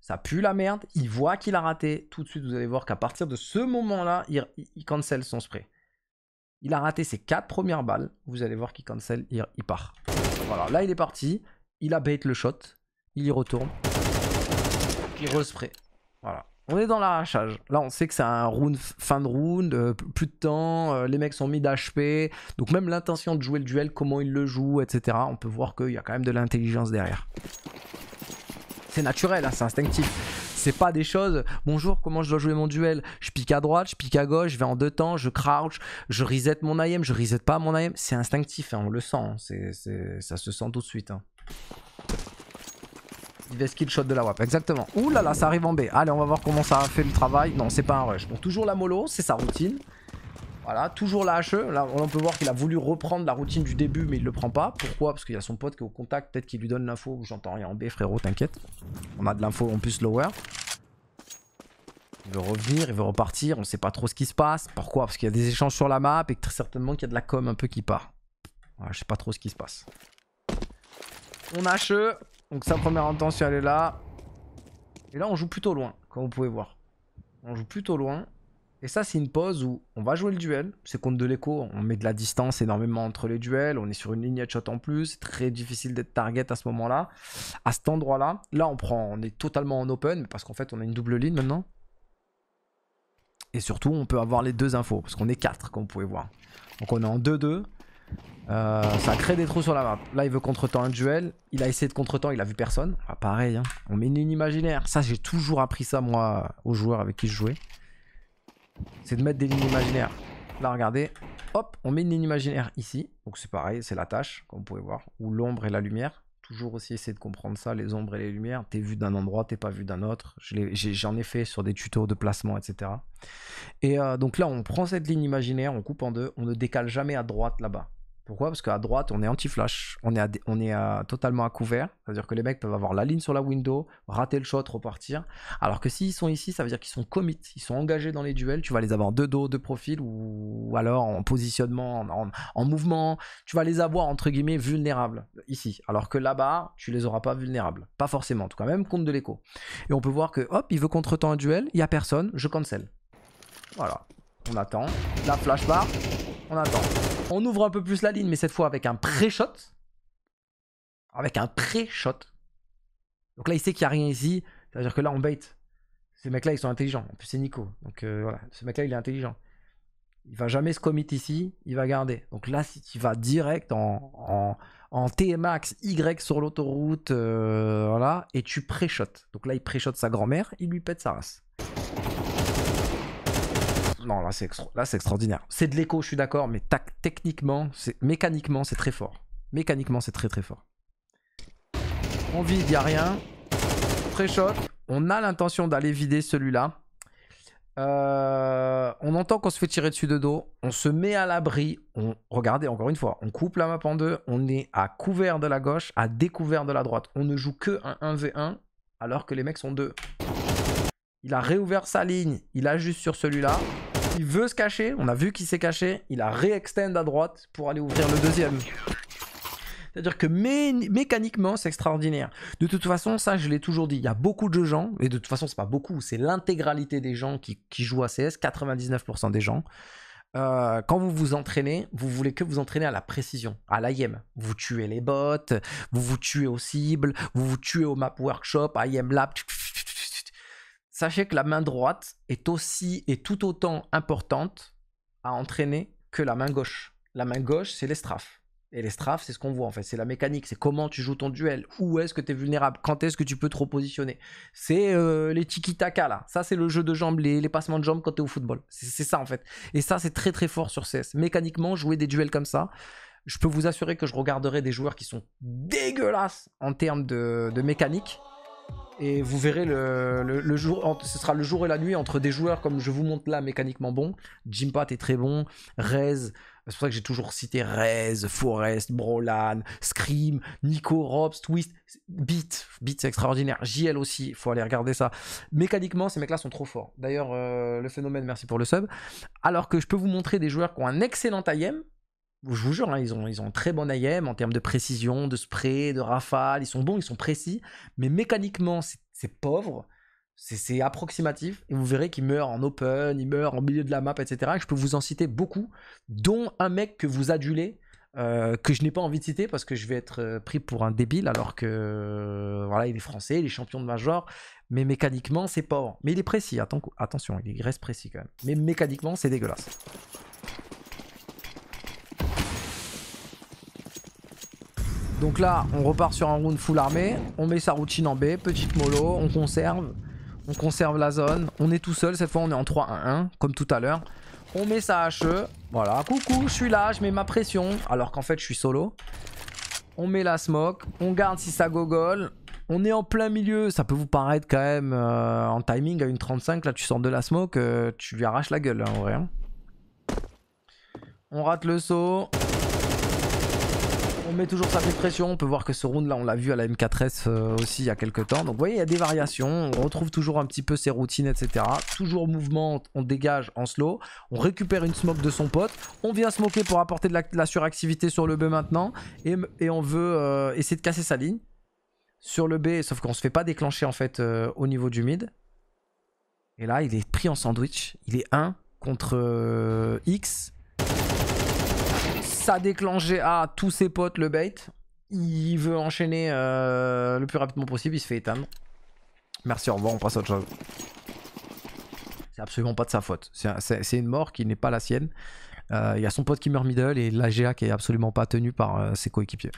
Ça pue la merde. Il voit qu'il a raté. Tout de suite, vous allez voir qu'à partir de ce moment-là, il, il cancel son spray. Il a raté ses 4 premières balles. Vous allez voir qu'il cancel, il, part. Voilà, là il est parti. Il a bait le shot. Il y retourne. Il respray. Voilà. On est dans l'arrachage. Là, on sait que c'est un round, fin de round, euh, plus de temps, euh, les mecs sont mis d'HP. Donc, même l'intention de jouer le duel, comment il le joue, etc., on peut voir qu'il y a quand même de l'intelligence derrière. C'est naturel, hein, c'est instinctif. C'est pas des choses. Bonjour, comment je dois jouer mon duel Je pique à droite, je pique à gauche, je vais en deux temps, je crouch, je reset mon aim, je reset pas mon AM. C'est instinctif, hein, on le sent. Hein. c'est ça se sent tout de suite. Hein. skill shot de la WAP, exactement. Ouh là là, ça arrive en B. Allez, on va voir comment ça a fait le travail. Non, c'est pas un rush. Bon, toujours la mollo, c'est sa routine. Voilà, toujours la HE. Là, on peut voir qu'il a voulu reprendre la routine du début, mais il le prend pas. Pourquoi Parce qu'il y a son pote qui est au contact, peut-être qu'il lui donne l'info. J'entends rien en B, frérot, t'inquiète. On a de l'info en plus lower. Il veut revenir, il veut repartir, on sait pas trop ce qui se passe. Pourquoi Parce qu'il y a des échanges sur la map et que très certainement qu'il y a de la com un peu qui part. Voilà, je sais pas trop ce qui se passe. On a HE. Donc sa première intention, elle est là. Et là, on joue plutôt loin, comme vous pouvez voir. On joue plutôt loin. Et ça, c'est une pause où on va jouer le duel. C'est contre de l'écho. On met de la distance énormément entre les duels. On est sur une ligne shot en plus. C'est très difficile d'être target à ce moment-là. À cet endroit-là, là, on prend, on est totalement en open parce qu'en fait, on a une double ligne maintenant. Et surtout, on peut avoir les deux infos parce qu'on est quatre comme vous pouvez voir. Donc on est en 2-2. Euh, ça crée des trous sur la map. Là, il veut contre-temps un duel. Il a essayé de contre-temps, il a vu personne. Bah, pareil, hein. on met une imaginaire. Ça, j'ai toujours appris ça, moi, aux joueurs avec qui je jouais c'est de mettre des lignes imaginaires. Là, regardez, hop, on met une ligne imaginaire ici. Donc c'est pareil, c'est la tâche, comme vous pouvez voir, ou l'ombre et la lumière. Toujours aussi essayer de comprendre ça, les ombres et les lumières. T'es vu d'un endroit, t'es pas vu d'un autre. J'en ai, fait sur des tutos de placement, etc. Et euh, donc là, on prend cette ligne imaginaire, on coupe en deux, on ne décale jamais à droite là-bas. Pourquoi Parce qu'à droite, on est anti-flash, on est, totalement à couvert, c'est-à-dire que les mecs peuvent avoir la ligne sur la window, rater le shot, repartir. Alors que s'ils sont ici, ça veut dire qu'ils sont commit, ils sont engagés dans les duels, tu vas les avoir de dos, de profil, ou alors en positionnement, en, mouvement, tu vas les avoir entre guillemets vulnérables ici. Alors que là-bas, tu les auras pas vulnérables, pas forcément, en tout cas même compte de l'écho. Et on peut voir que hop, il veut contre-temps un duel, il y a personne, je cancel. Voilà, on attend, la flash bar, on attend. On ouvre un peu plus la ligne, mais cette fois avec un pré-shot. Avec un pré-shot. Donc là, il sait qu'il n'y a rien ici. C'est-à-dire que là, on bait. Ces mecs-là, ils sont intelligents. En plus, c'est Nico. Donc euh, voilà, ce mec-là, il est intelligent. Il va jamais se commit ici, il va garder. Donc là, si tu vas direct en, en, TMAX Y sur l'autoroute, euh, voilà, et tu pré-shot. Donc là, il pré-shot sa grand-mère, il lui pète sa race non, là, c'est extraordinaire. C'est de l'écho, je suis d'accord, mais techniquement, mécaniquement, c'est très fort. Mécaniquement, c'est très très fort. On vide, il a rien. Très choc. On a l'intention d'aller vider celui-là. Euh, on entend qu'on se fait tirer dessus de dos, on se met à l'abri, on regardez encore une fois, on coupe la map en deux, on est à couvert de la gauche, à découvert de la droite. On ne joue que un 1v1 alors que les mecs sont deux. Il a réouvert sa ligne, il ajuste sur celui-là. Il veut se cacher. On a vu qu'il s'est caché. Il a re-extend à droite pour aller ouvrir le deuxième. C'est-à-dire que mécaniquement, c'est extraordinaire. De toute façon, ça, je l'ai toujours dit, il y a beaucoup de gens, et de toute façon, c'est pas beaucoup, c'est l'intégralité des gens qui, jouent à CS, 99% des gens. Euh, quand vous vous entraînez, vous voulez que vous entraînez à la précision, à l'IM. Vous tuez les bots, vous vous tuez aux cibles, vous vous tuez au map workshop, IM lab, Sachez que la main droite est aussi et tout autant importante à entraîner que la main gauche. La main gauche, c'est les strafes. Et les strafes, c'est ce qu'on voit en fait, c'est la mécanique, c'est comment tu joues ton duel, où est-ce que tu es vulnérable, quand est-ce que tu peux te repositionner. C'est euh, les tiki-taka là, ça c'est le jeu de jambes, les, passements de jambes quand tu es au football. C'est ça en fait. Et ça c'est très très fort sur CS. Mécaniquement, jouer des duels comme ça, je peux vous assurer que je regarderai des joueurs qui sont dégueulasses en termes de mécanique et vous verrez le, jour, ce sera le jour et la nuit entre des joueurs comme je vous montre là mécaniquement bon. Jimpat est très bon, Rez, c'est pour ça que j'ai toujours cité Rez, Forest, Brolan, Scream, Nico, Robs, Twist, Beat. Beat, c'est extraordinaire. JL aussi, il faut aller regarder ça. Mécaniquement, ces mecs-là sont trop forts. D'ailleurs, euh, le phénomène, merci pour le sub. Alors que je peux vous montrer des joueurs qui ont un excellent IM, je vous jure, hein, ils, ont, ils ont très bon IM en termes de précision, de spray, de rafale. Ils sont bons, ils sont précis. Mais mécaniquement, c'est pauvre. C'est approximatif. Et vous verrez qu'ils meurent en open, ils meurent en milieu de la map, etc. je peux vous en citer beaucoup, dont un mec que vous adulez. Euh, que je n'ai pas envie de citer parce que je vais être euh, pris pour un débile alors que euh, voilà il est français, il est champion de major, mais mécaniquement c'est pauvre. Mais il est précis, attention, il reste précis quand même. Mais mécaniquement c'est dégueulasse. Donc là, on repart sur un round full armé. On met sa routine en B, petite mollo, on conserve. On conserve la zone. On est tout seul, cette fois on est en 3-1-1, comme tout à l'heure. On met sa HE. Voilà, coucou, je suis là, je mets ma pression. Alors qu'en fait, je suis solo. On met la smoke, on garde si ça gogole. On est en plein milieu, ça peut vous paraître quand même euh, en timing à une 35, là tu sors de la smoke, euh, tu lui arraches la gueule hein, en vrai. Hein. On rate le saut, met toujours sa pression, On peut voir que ce round là, on l'a vu à la M4S euh, aussi il y a quelques temps. Donc vous voyez, il y a des variations. On retrouve toujours un petit peu ses routines, etc. Toujours mouvement, on dégage en slow. On récupère une smoke de son pote. On vient smoker pour apporter de la, suractivité sur le B maintenant. Et, on veut euh, essayer de casser sa ligne sur le B, sauf qu'on se fait pas déclencher en fait euh, au niveau du mid. Et là, il est pris en sandwich. Il est 1 contre X ça a déclenché à tous ses potes le bait. Il veut enchaîner euh, le plus rapidement possible, il se fait éteindre. Merci, au revoir, on passe à autre chose. C'est absolument pas de sa faute. C'est une mort qui n'est pas la sienne. Euh, il ya y a son pote qui meurt middle et la ga qui est absolument pas tenu par euh, ses coéquipiers.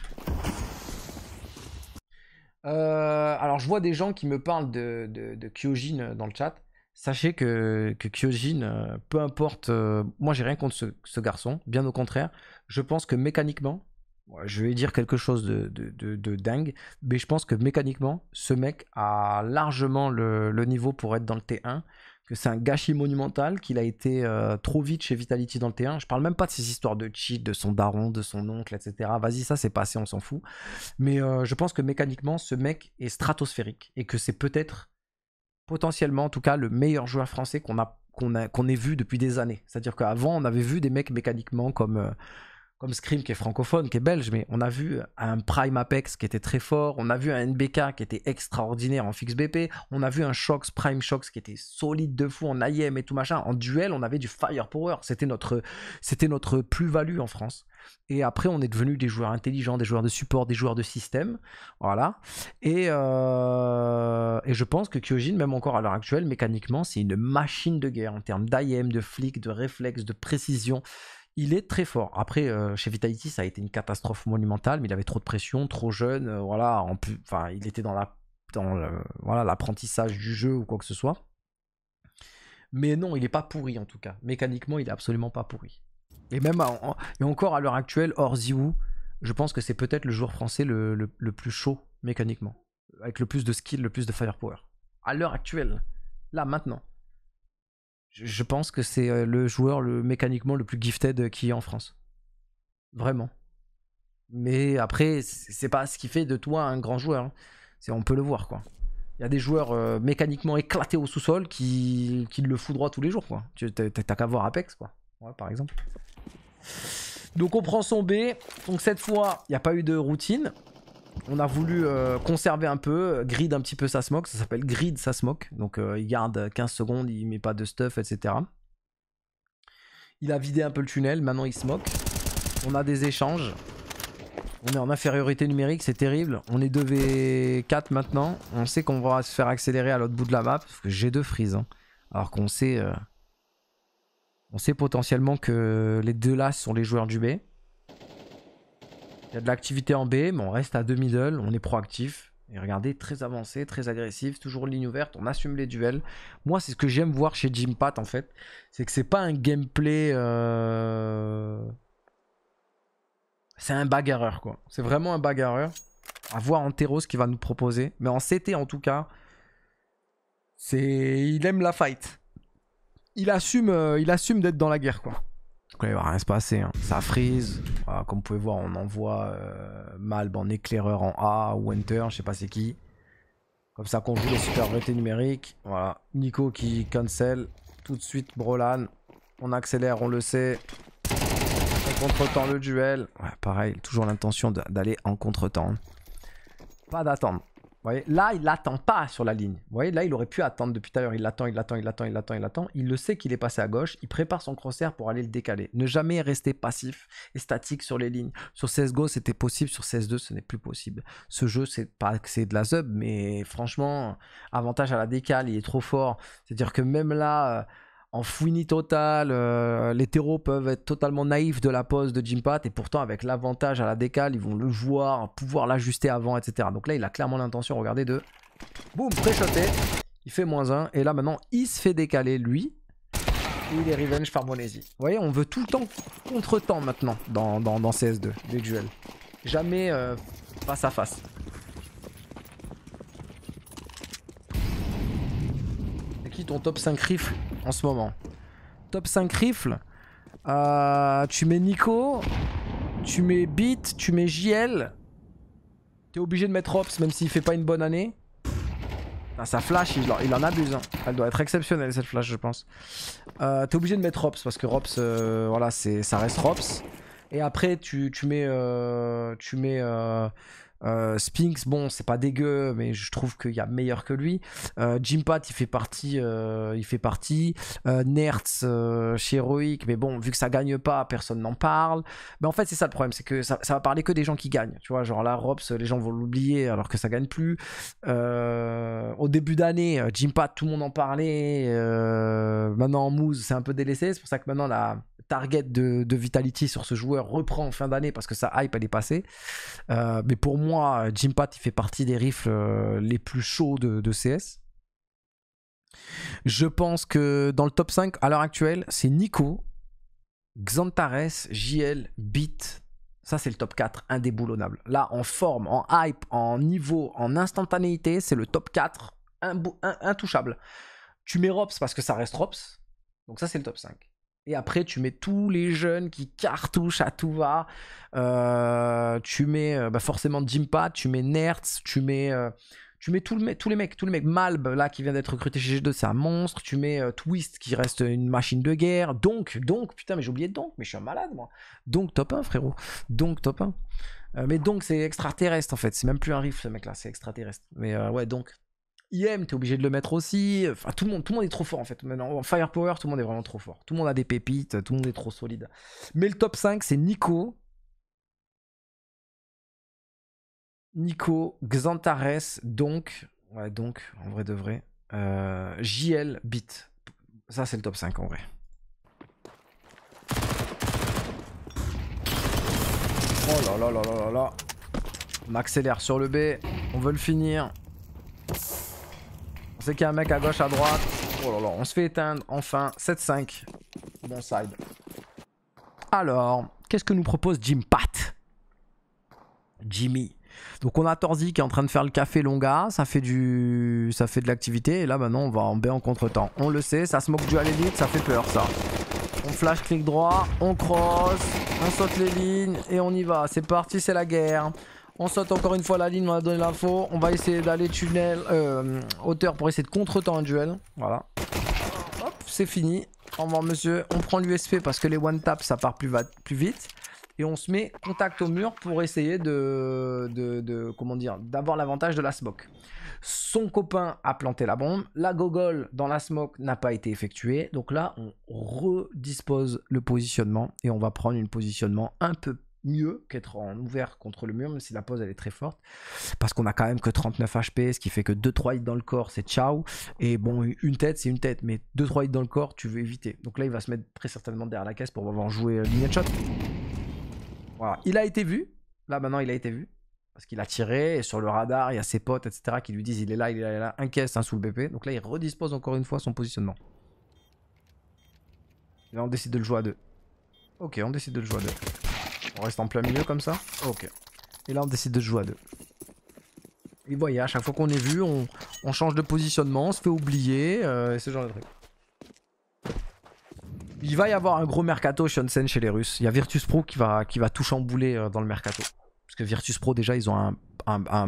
alors je vois des gens qui me parlent de, de Kyojin dans le chat sachez que, que Kyojin, euh, peu importe, euh, moi j'ai rien contre ce, garçon, bien au contraire, je pense que mécaniquement, je vais dire quelque chose de, dingue, mais je pense que mécaniquement, ce mec a largement le, niveau pour être dans le T1, que c'est un gâchis monumental, qu'il a été euh, trop vite chez Vitality dans le T1. Je parle même pas de ses histoires de cheat, de son baron, de son oncle, etc. Vas-y, ça c'est passé, on s'en fout. Mais je pense que mécaniquement, ce mec est stratosphérique et que c'est peut-être potentiellement en tout cas le meilleur joueur français qu'on a qu'on ait vu depuis des années. C'est-à-dire qu'avant, on avait vu des mecs mécaniquement comme, euh, comme Scream qui est francophone, qui est belge, mais on a vu un Prime Apex qui était très fort, on a vu un NBK qui était extraordinaire en fixe BP, on a vu un Shox, Prime Shox qui était solide de fou en IM et tout machin. En duel, on avait du firepower, c'était notre, c'était notre plus-value en France. Et après, on est devenu des joueurs intelligents, des joueurs de support, des joueurs de système. Voilà. Et, euh, et je pense que Kyojin, même encore à l'heure actuelle, mécaniquement, c'est une machine de guerre en termes d'IM, de flic, de réflexe, de précision il est très fort. Après, euh, chez Vitality, ça a été une catastrophe monumentale, mais il avait trop de pression, trop jeune, euh, voilà, en enfin, il était dans la dans voilà l'apprentissage du jeu ou quoi que ce soit. Mais non, il n'est pas pourri en tout cas. Mécaniquement, il est absolument pas pourri. Et même et encore à l'heure actuelle, hors Ziwu, je pense que c'est peut-être le joueur français le, le, plus chaud mécaniquement, avec le plus de skill, le plus de firepower. À l'heure actuelle, là maintenant je pense que c'est euh, le joueur le mécaniquement le plus gifted qui est en France. Vraiment. Mais après, c'est pas ce qui fait de toi un grand joueur. Hein. C'est on peut le voir quoi. Il y a des joueurs euh, mécaniquement éclatés au sous-sol qui, qui le foudroient tous les jours quoi. T'as qu'à voir Apex quoi. par exemple. Donc on prend son B. Donc cette fois, il n'y a pas eu de routine on a voulu euh, conserver un peu, euh, grid un petit peu ça smoke, ça s'appelle grid ça smoke, donc euh, il garde 15 secondes, il met pas de stuff, etc. Il a vidé un peu le tunnel, maintenant il smoke. On a des échanges. On est en infériorité numérique, c'est terrible. On est 2v4 maintenant. On sait qu'on va se faire accélérer à l'autre bout de la map, parce que j'ai deux freeze. Hein. Alors qu'on sait... on sait potentiellement que les deux là sont les joueurs du B. Il y a de l'activité en B, mais on reste à deux middle, on est proactif. Et regardez, très avancé, très agressif, toujours ligne ouverte, on assume les duels. Moi, c'est ce que j'aime voir chez Jim Pat en fait. C'est que c'est pas un gameplay. Euh, c'est un bagarreur, quoi. C'est vraiment un bagarreur. À voir terreau ce qu'il va nous proposer. Mais en CT, en tout cas, c'est. Il aime la fight. Il assume, euh, il assume d'être dans la guerre, quoi. Donc là, il va rien se passer. Ça freeze. comme vous pouvez voir, on envoie euh, en éclaireur en A ou Enter, je sais pas c'est qui. Comme ça qu'on joue les super numériques. Voilà. Nico qui cancel. Tout de suite Brolan. On accélère, on le sait. En contre-temps le duel. Ouais, pareil, toujours l'intention d'aller en contre-temps. Pas d'attendre là, il n'attend pas sur la ligne. voyez, là, il aurait pu attendre depuis tout à l'heure. Il l'attend, il l'attend, il l'attend, il l'attend, il l'attend. Il le sait qu'il est passé à gauche. Il prépare son crosshair pour aller le décaler. Ne jamais rester passif et statique sur les lignes. Sur CSGO, c'était possible. Sur CS2, ce n'est plus possible. Ce jeu, c'est pas que c'est de la sub, mais franchement, avantage à la décale, il est trop fort. C'est-à-dire que même là. Euh, en fouini total. Euh, les terreaux peuvent être totalement naïfs de la pose de Jimpat et pourtant avec l'avantage à la décale, ils vont le voir, pouvoir l'ajuster avant, etc. Donc là, il a clairement l'intention, regardez, de boum, préchoter. Il fait moins 1 et là maintenant, il se fait décaler lui. Il est revenge par Monésie. Vous voyez, on veut tout le temps contre-temps maintenant dans, dans, CS2, des duels. Jamais euh, face à face. ton top 5 rifle en ce moment Top 5 rifle euh, Tu mets Nico, tu mets Beat, tu mets JL. T'es obligé de mettre Ops même s'il fait pas une bonne année. sa ah, flash, il, en abuse. Hein. Elle doit être exceptionnelle cette flash, je pense. Euh, t'es obligé de mettre Ops parce que Ops, euh, voilà voilà, ça reste Ops. Et après, tu, mets, tu mets, tu mets euh, Spinks, bon, c'est pas dégueu, mais je trouve qu'il y a meilleur que lui. Euh, Jim il fait partie. Euh, il fait partie. Nertz chez Heroic, mais bon, vu que ça gagne pas, personne n'en parle. Mais en fait, c'est ça le problème, c'est que ça, va parler que des gens qui gagnent. Tu vois, genre la Robs, les gens vont l'oublier alors que ça gagne plus. au début d'année, Jim tout le monde en parlait. maintenant, en Moose, c'est un peu délaissé. C'est pour ça que maintenant, la target de, Vitality sur ce joueur reprend en fin d'année parce que sa hype elle est passée. Euh, mais pour moi, Jim Pat il fait partie des rifles euh, les plus chauds de, CS. Je pense que dans le top 5 à l'heure actuelle, c'est Nico, Xantares, JL, Beat. Ça, c'est le top 4 indéboulonnable. Là, en forme, en hype, en niveau, en instantanéité, c'est le top 4 intouchable. Tu mets Rops parce que ça reste Rops. Donc ça, c'est le top 5. Et après, tu mets tous les jeunes qui cartouchent à tout va. Euh, tu mets euh, bah, forcément Jimpa, tu mets Nertz, tu mets, euh, tu mets tous les mecs, tous les mecs. Malb, là, qui vient d'être recruté chez G2, c'est un monstre. Tu mets Twist, qui reste une machine de guerre. Donc, donc, putain, mais j'ai oublié donc, mais je suis un malade, moi. Donc, top 1, frérot. Donc, top 1. mais donc, c'est extraterrestre, en fait. C'est même plus un riff, ce mec-là, c'est extraterrestre. Mais ouais, donc, IM, t'es obligé de le mettre aussi. Enfin, tout le monde, tout le monde est trop fort en fait. Maintenant, en firepower, tout le monde est vraiment trop fort. Tout le monde a des pépites, tout le monde est trop solide. Mais le top 5, c'est Nico. Nico, Xantares, donc. Ouais, donc, en vrai de vrai. Euh, JL, Bit. Ça, c'est le top 5 en vrai. Oh là là là là là là. On accélère sur le B. On veut le finir. On sait qu'il y a un mec à gauche, à droite. Oh là là, on se fait éteindre, enfin. 7-5. Bon side. Alors, qu'est-ce que nous propose Jim Pat Jimmy. Donc on a Torzi qui est en train de faire le café longa, ça fait du ça fait de l'activité et là maintenant on va en B en contre-temps. On le sait, ça smoke du à l'élite, ça fait peur ça. On flash clic droit, on cross, on saute les lignes et on y va. C'est parti, c'est la guerre. On saute encore une fois la ligne, on va donné l'info. On va essayer d'aller tunnel, euh, hauteur pour essayer de contre-temps un duel. Voilà. Hop, c'est fini. Au revoir monsieur. On prend l'USP parce que les one tap ça part plus, vite. Et on se met contact au mur pour essayer de, de, comment dire, d'avoir l'avantage de la smoke. Son copain a planté la bombe. La gogole dans la smoke n'a pas été effectuée. Donc là, on redispose le positionnement et on va prendre un positionnement un peu plus mieux qu'être en ouvert contre le mur, même si la pose elle est très forte, parce qu'on a quand même que 39 HP, ce qui fait que 2-3 hits dans le corps c'est ciao, et bon une tête c'est une tête, mais 2-3 hits dans le corps tu veux éviter, donc là il va se mettre très certainement derrière la caisse pour pouvoir jouer euh, une shot. Voilà, il a été vu, là maintenant il a été vu, parce qu'il a tiré, et sur le radar il y a ses potes etc qui lui disent il est là, il est là, il est un caisse, un hein, sous le BP, donc là il redispose encore une fois son positionnement. Et là on décide de le jouer à deux. Ok, on décide de le jouer à deux. On reste en plein milieu comme ça Ok. Et là on décide de jouer à deux. Et vous voyez, à chaque fois qu'on est vu, on, change de positionnement, on se fait oublier, euh, et ce genre de truc. Il va y avoir un gros mercato Shonsen chez les Russes. Il y a Virtus Pro qui va, qui va tout chambouler euh, dans le mercato. Parce que Virtus Pro, déjà, ils ont un,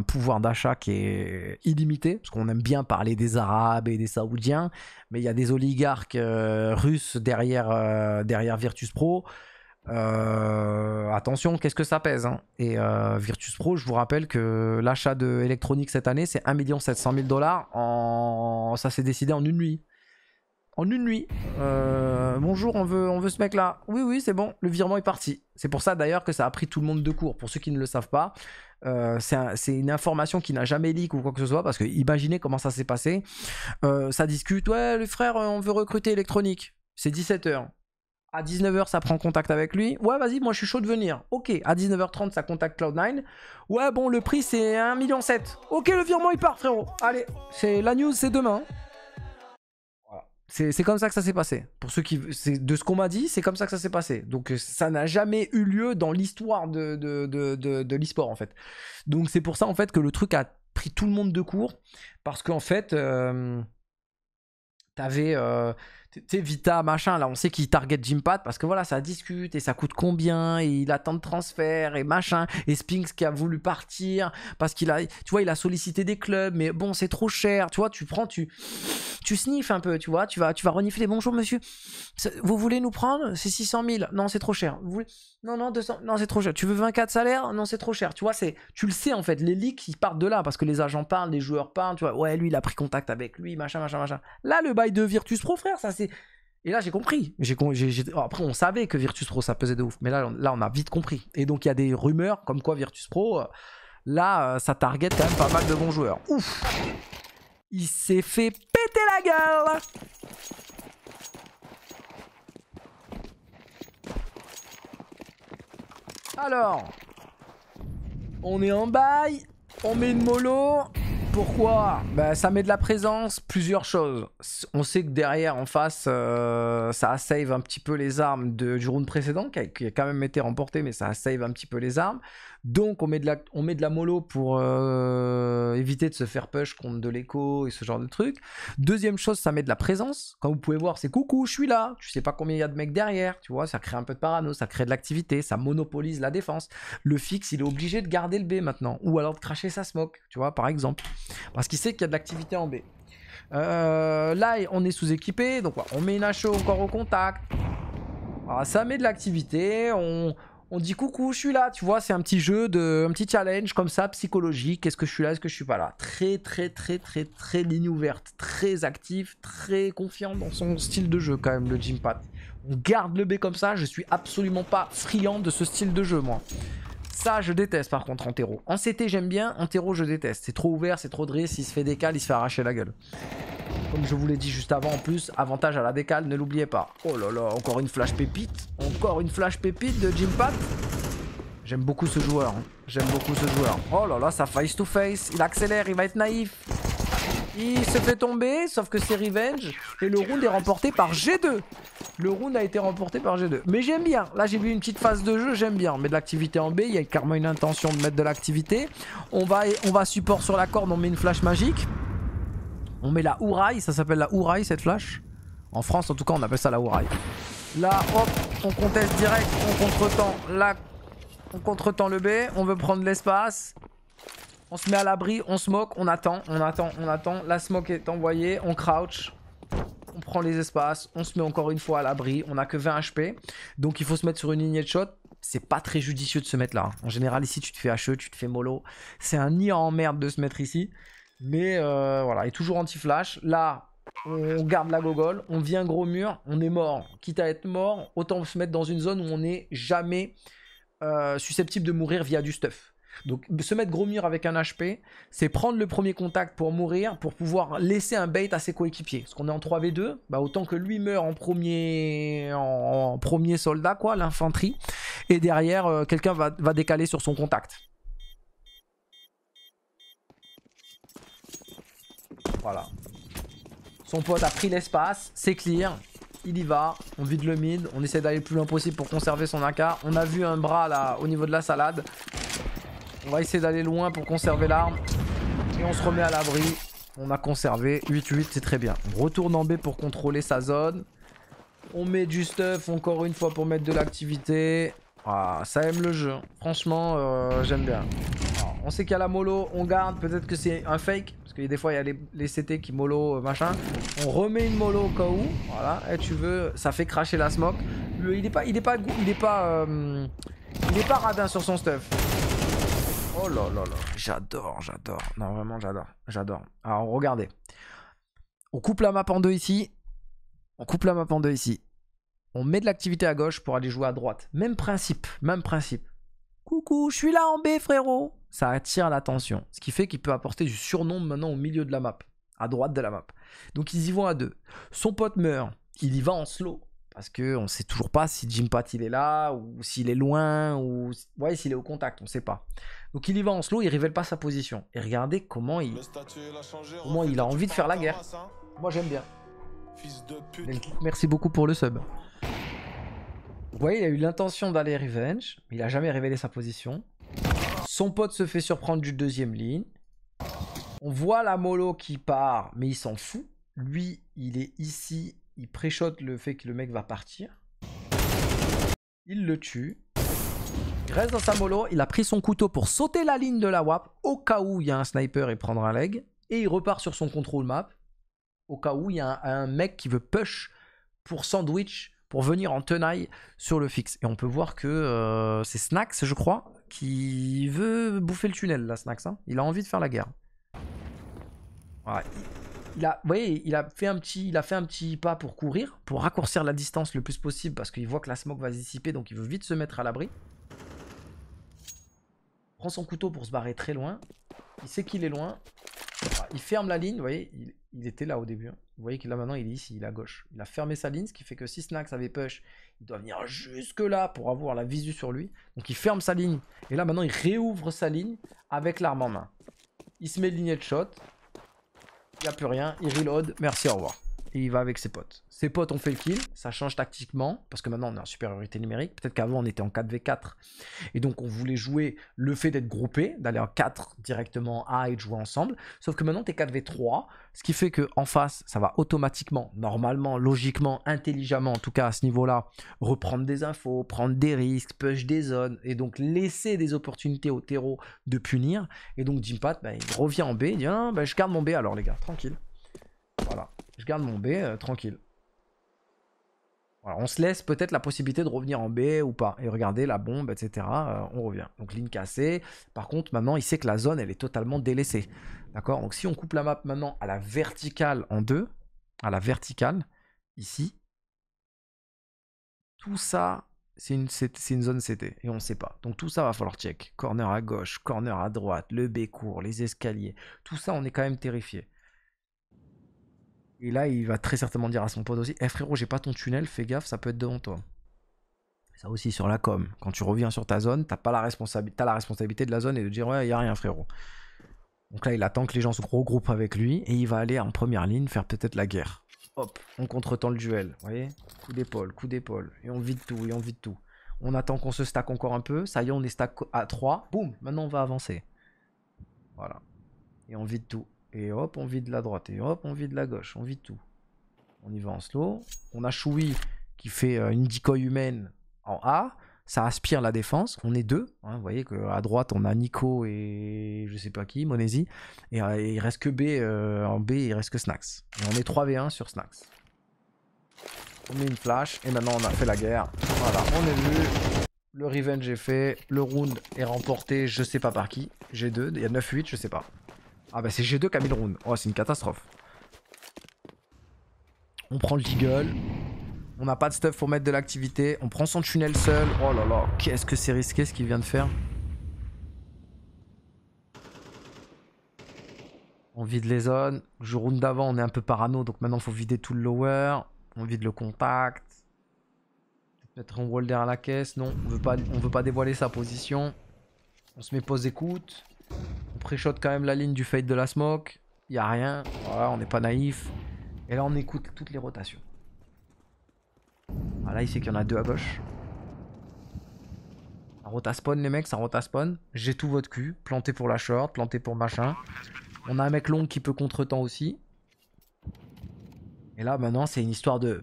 pouvoir d'achat qui est illimité. Parce qu'on aime bien parler des Arabes et des Saoudiens. Mais il y a des oligarques euh, russes derrière, derrière Virtus Pro. Euh, attention, qu'est-ce que ça pèse hein. Et euh, Virtus Pro, je vous rappelle que l'achat de cette année, c'est 1 700 000 dollars. Ça s'est décidé en une nuit. En une nuit. Euh, bonjour, on veut, on veut ce mec-là. Oui, oui, c'est bon, le virement est parti. C'est pour ça d'ailleurs que ça a pris tout le monde de court. Pour ceux qui ne le savent pas, euh, c'est une information qui n'a jamais leak ou quoi que ce soit, parce que imaginez comment ça s'est passé. ça discute, ouais, le frère, on veut recruter électronique. C'est 17h. À 19h, ça prend contact avec lui. Ouais, vas-y, moi je suis chaud de venir. Ok, à 19h30, ça contacte Cloud9. Ouais, bon, le prix c'est 1,7 million. Ok, le virement il part, frérot. Allez, c'est la news, c'est demain. C'est comme ça que ça s'est passé. Pour ceux qui. De ce qu'on m'a dit, c'est comme ça que ça s'est passé. Donc euh, ça n'a jamais eu lieu dans l'histoire de, de, de, de, l'e-sport en fait. Donc c'est pour ça en fait que le truc a pris tout le monde de court. Parce qu'en fait, euh, t'avais. Euh, sais, Vita, machin, là, on sait qu'il target Pat parce que voilà, ça discute et ça coûte combien et il attend de transfert et machin. Et Spinks qui a voulu partir parce qu'il a, tu vois, il a sollicité des clubs, mais bon, c'est trop cher. Tu vois, tu prends, tu, tu sniffes un peu, tu vois, tu vas, tu vas renifler. Bonjour, monsieur, vous voulez nous prendre C'est 600 000. Non, c'est trop cher. Non, non, 200, non, c'est trop cher. Tu veux 24 salaires Non, c'est trop cher. Tu vois, c'est, tu le sais en fait. Les leaks, ils partent de là parce que les agents parlent, les joueurs parlent. Tu vois, ouais, lui, il a pris contact avec lui, machin, machin, machin. Là, le bail de Virtus Pro, frère, ça c'est. Et là, j'ai compris. J'ai, oh, Après, on savait que Virtus Pro, ça pesait de ouf. Mais là, on, là, on a vite compris. Et donc, il y a des rumeurs comme quoi Virtus Pro, euh, là, euh, ça target quand même pas mal de bons joueurs. Ouf Il s'est fait péter la gueule Alors, on est en bail, on met une mollo. Pourquoi bah, Ça met de la présence, plusieurs choses. On sait que derrière, en face, ça euh, ça save un petit peu les armes de, du round précédent, qui a, quand même été remporté, mais ça save un petit peu les armes. Donc on met de la, on met de la mollo pour euh, éviter de se faire push contre de l'écho et ce genre de truc. Deuxième chose, ça met de la présence. Comme vous pouvez voir, c'est coucou, je suis là. Tu sais pas combien il y a de mecs derrière, tu vois. Ça crée un peu de parano, ça crée de l'activité, ça monopolise la défense. Le fixe, il est obligé de garder le B maintenant. Ou alors de cracher sa smoke, tu vois, par exemple. Parce qu'il sait qu'il y a de l'activité en B. Euh, là, on est sous-équipé, donc on met une HO encore au contact. Ah, ça met de l'activité, on, on dit coucou, je suis là, tu vois, c'est un petit jeu, de, un petit challenge comme ça, psychologique, est-ce que je suis là, est-ce que je suis pas là Très, très, très, très, très ligne ouverte, très actif, très confiant dans son style de jeu quand même, le Pat. On garde le B comme ça, je suis absolument pas friand de ce style de jeu, moi. Ça, je déteste par contre en En CT, j'aime bien. En je déteste. C'est trop ouvert, c'est trop dress. Il se fait décale, il se fait arracher la gueule. Comme je vous l'ai dit juste avant, en plus, avantage à la décale, ne l'oubliez pas. Oh là là, encore une flash pépite. Encore une flash pépite de Jim Pat. J'aime beaucoup ce joueur. Hein. J'aime beaucoup ce joueur. Oh là là, ça face to face. Il accélère, il va être naïf. Il se fait tomber, sauf que c'est revenge. Et le round est remporté par G2. Le round a été remporté par G2. Mais j'aime bien. Là, j'ai vu une petite phase de jeu. J'aime bien. Mais de l'activité en B. Il y a clairement une intention de mettre de l'activité. On va, on va support sur la corde. On met une flash magique. On met la Ouraille. Ça s'appelle la Ouraille, cette flash. En France, en tout cas, on appelle ça la Ouraille. Là, hop, on conteste direct. On contre-temps la on contre-temps le B, on veut prendre l'espace. On se met à l'abri, on moque, on attend, on attend, on attend. La smoke est envoyée, on crouche. On prend les espaces, on se met encore une fois à l'abri. On n'a que 20 HP. Donc il faut se mettre sur une lignée de shot. C'est pas très judicieux de se mettre là. En général, ici, tu te fais HE, tu te fais mollo. C'est un nid en merde de se mettre ici. Mais euh, voilà, il est toujours anti-flash. Là, on garde la gogole, on vient gros mur, on est mort. Quitte à être mort, autant se mettre dans une zone où on n'est jamais euh, susceptible de mourir via du stuff. Donc se mettre gros mur avec un HP, c'est prendre le premier contact pour mourir, pour pouvoir laisser un bait à ses coéquipiers. Parce qu'on est en 3v2, bah autant que lui meurt en premier, en, premier soldat, quoi, l'infanterie. Et derrière, euh, quelqu'un va, va décaler sur son contact. Voilà. Son pote a pris l'espace, c'est clear. Il y va, on vide le mid, on essaie d'aller le plus loin possible pour conserver son AK. On a vu un bras là au niveau de la salade. On va essayer d'aller loin pour conserver l'arme. Et on se remet à l'abri. On a conservé. 8-8, c'est très bien. On retourne en B pour contrôler sa zone. On met du stuff encore une fois pour mettre de l'activité. Ah, ça aime le jeu. Franchement, euh, j'aime bien. on sait qu'il y a la mollo, on garde. Peut-être que c'est un fake. Parce que des fois, il y a les, CT qui mollo, euh, machin. On remet une mollo au cas où. Voilà. Et eh, tu veux, ça fait cracher la smoke. il n'est pas, il est pas, il est pas, euh, il est pas radin sur son stuff. Oh là là là, j'adore, j'adore. Non, vraiment, j'adore, j'adore. Alors, regardez. On coupe la map en deux ici. On coupe la map en deux ici. On met de l'activité à gauche pour aller jouer à droite. Même principe, même principe. Coucou, je suis là en B, frérot. Ça attire l'attention. Ce qui fait qu'il peut apporter du surnom maintenant au milieu de la map. À droite de la map. Donc ils y vont à deux. Son pote meurt. Il y va en slow. Parce qu'on ne sait toujours pas si Jim Pat il est là, ou s'il est loin, ou ouais, s'il est au contact, on ne sait pas. Donc il y va en slow, il révèle pas sa position. Et regardez comment il, il a envie de faire la guerre. Hein, Moi j'aime bien. Merci beaucoup pour le sub. Vous voyez, il a eu l'intention d'aller revenge, mais il a jamais révélé sa position. Son pote se fait surprendre du deuxième ligne. On voit la mollo qui part, mais il s'en fout. Lui, il est ici il préchote le fait que le mec va partir. Il le tue. Il reste dans sa mollo. Il a pris son couteau pour sauter la ligne de la WAP au cas où il y a un sniper et prendre un leg. Et il repart sur son contrôle map au cas où il y a un, mec qui veut push pour sandwich, pour venir en tenaille sur le fixe. Et on peut voir que euh, c'est Snax, je crois, qui veut bouffer le tunnel, là, Snax. Hein. Il a envie de faire la guerre. Ouais il a, voyez, il a fait un petit, il a fait un petit pas pour courir, pour raccourcir la distance le plus possible parce qu'il voit que la smoke va se dissiper, donc il veut vite se mettre à l'abri. Prend son couteau pour se barrer très loin. Il sait qu'il est loin. Il ferme la ligne, vous voyez, il, était là au début. Hein. Vous voyez que là maintenant il est ici, il à gauche. Il a fermé sa ligne, ce qui fait que si Snacks avait push, il doit venir jusque là pour avoir la visu sur lui. Donc il ferme sa ligne. Et là maintenant il réouvre sa ligne avec l'arme en main. Il se met lignée de shot. Il n'y a plus rien. Il reload. Merci, au revoir et il va avec ses potes. Ses potes ont fait le kill, ça change tactiquement, parce que maintenant on est en supériorité numérique. Peut-être qu'avant on était en 4v4, et donc on voulait jouer le fait d'être groupé, d'aller en 4 directement A et de jouer ensemble. Sauf que maintenant t'es 4v3, ce qui fait que en face, ça va automatiquement, normalement, logiquement, intelligemment, en tout cas à ce niveau-là, reprendre des infos, prendre des risques, push des zones, et donc laisser des opportunités au terreau de punir. Et donc Jimpat, bah, il revient en B, il dit ah, bah, je garde mon B alors les gars, tranquille. Voilà. Je garde mon B euh, tranquille. on se laisse peut-être la possibilité de revenir en B ou pas. Et regardez la bombe, etc. Euh, on revient. Donc ligne cassée. Par contre, maintenant, il sait que la zone, elle est totalement délaissée. D'accord Donc si on coupe la map maintenant à la verticale en deux, à la verticale, ici, tout ça, c'est une, zone CT et on ne sait pas. Donc tout ça va falloir check. Corner à gauche, corner à droite, le B court, les escaliers. Tout ça, on est quand même terrifié. Et là, il va très certainement dire à son pote aussi Eh frérot, j'ai pas ton tunnel, fais gaffe, ça peut être devant toi. Ça aussi sur la com. Quand tu reviens sur ta zone, t'as pas la responsabilité, la responsabilité de la zone et de dire ouais, y a rien frérot. Donc là, il attend que les gens se regroupent avec lui et il va aller en première ligne faire peut-être la guerre. Hop, on contre le duel, vous voyez Coup d'épaule, coup d'épaule, et on vide tout, et on vide tout. On attend qu'on se stack encore un peu, ça y est, on est stack à 3, boum, maintenant on va avancer. Voilà. Et on vide tout. Et hop, on vide la droite. Et hop, on vide la gauche. On vide tout. On y va en slow. On a Choui qui fait euh, une decoy humaine en A. Ça aspire la défense. On est deux. Hein. vous voyez qu'à droite, on a Nico et je sais pas qui, Monesi. Et, euh, il reste que B. Euh, en B, il reste que Snacks. Et on est 3v1 sur Snacks. On met une flash. Et maintenant, on a fait la guerre. Voilà, on est venu Le revenge est fait. Le round est remporté. Je sais pas par qui. J'ai 2 Il y a 9-8, je sais pas. Ah bah c'est G2 rune Oh c'est une catastrophe. On prend le deagle. On n'a pas de stuff pour mettre de l'activité. On prend son tunnel seul. Oh là là, qu'est-ce que c'est risqué ce qu'il vient de faire. On vide les zones. Je round d'avant, on est un peu parano, donc maintenant il faut vider tout le lower. On vide le contact. Peut-être un wall derrière la caisse. Non, on ne veut pas dévoiler sa position. On se met pause écoute. On pré-shot quand même la ligne du fade de la smoke. Il a rien. Voilà, on n'est pas naïf. Et là, on écoute toutes les rotations. Ah, là, il sait qu'il y en a deux à gauche. Ça rota spawn, les mecs, ça rota spawn. J'ai tout votre cul. Planté pour la short, planté pour machin. On a un mec long qui peut contre-temps aussi. Et là, maintenant, c'est une histoire de,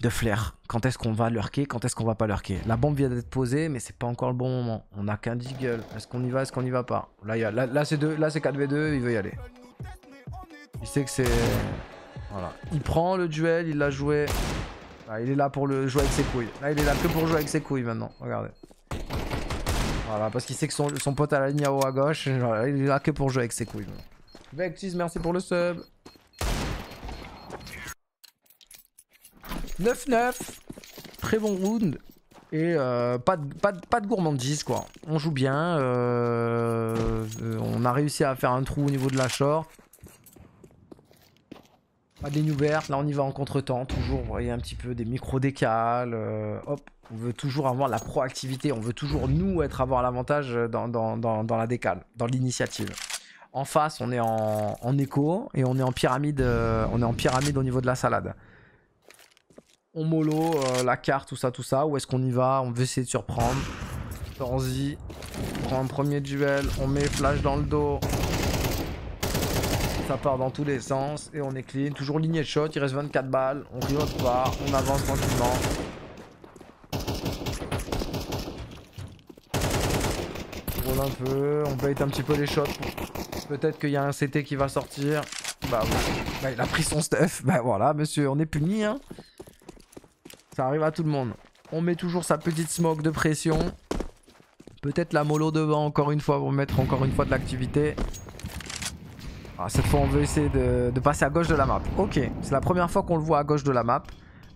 de flair. Quand est-ce qu'on va lurker Quand est-ce qu'on va pas lurker La bombe vient d'être posée, mais c'est pas encore le bon moment. On a qu'un deagle. Est-ce qu'on y va Est-ce qu'on y va pas Là, y a, là, là c'est 4v2, il veut y aller. Il sait que c'est... Voilà. Il prend le duel, il l'a joué. Ah, il est là pour le jouer avec ses couilles. Là, il est là que pour jouer avec ses couilles maintenant. Regardez. Voilà, parce qu'il sait que son, pote a la ligne à haut à gauche. il est là que pour jouer avec ses couilles. Vectis, merci pour le sub. 9-9. Très bon round. Et euh, pas, de, gourmandise quoi. On joue bien. Euh, euh, on a réussi à faire un trou au niveau de la short. Pas de Là on y va en contre-temps. Toujours, vous voyez un petit peu des micro-décales. hop. On veut toujours avoir la proactivité. On veut toujours nous être avoir l'avantage dans, la décale, dans l'initiative. En face, on est en, en, écho et on est en pyramide. on est en pyramide au niveau de la salade on mollo euh, la carte, tout ça, tout ça. Où est-ce qu'on y va On veut essayer de surprendre. On prend un premier duel, on met flash dans le dos. Ça part dans tous les sens et on est clean. Toujours lignée de shot, il reste 24 balles. On au pas, on avance tranquillement. On roule un peu, on bait un petit peu les shots. Peut-être qu'il y a un CT qui va sortir. Bah, bah, il a pris son stuff. Bah voilà, monsieur, on est puni. Hein. Ça arrive à tout le monde. On met toujours sa petite smoke de pression. Peut-être la mollo devant encore une fois pour mettre encore une fois de l'activité. Ah, cette fois on veut essayer de, passer à gauche de la map. Ok, c'est la première fois qu'on le voit à gauche de la map.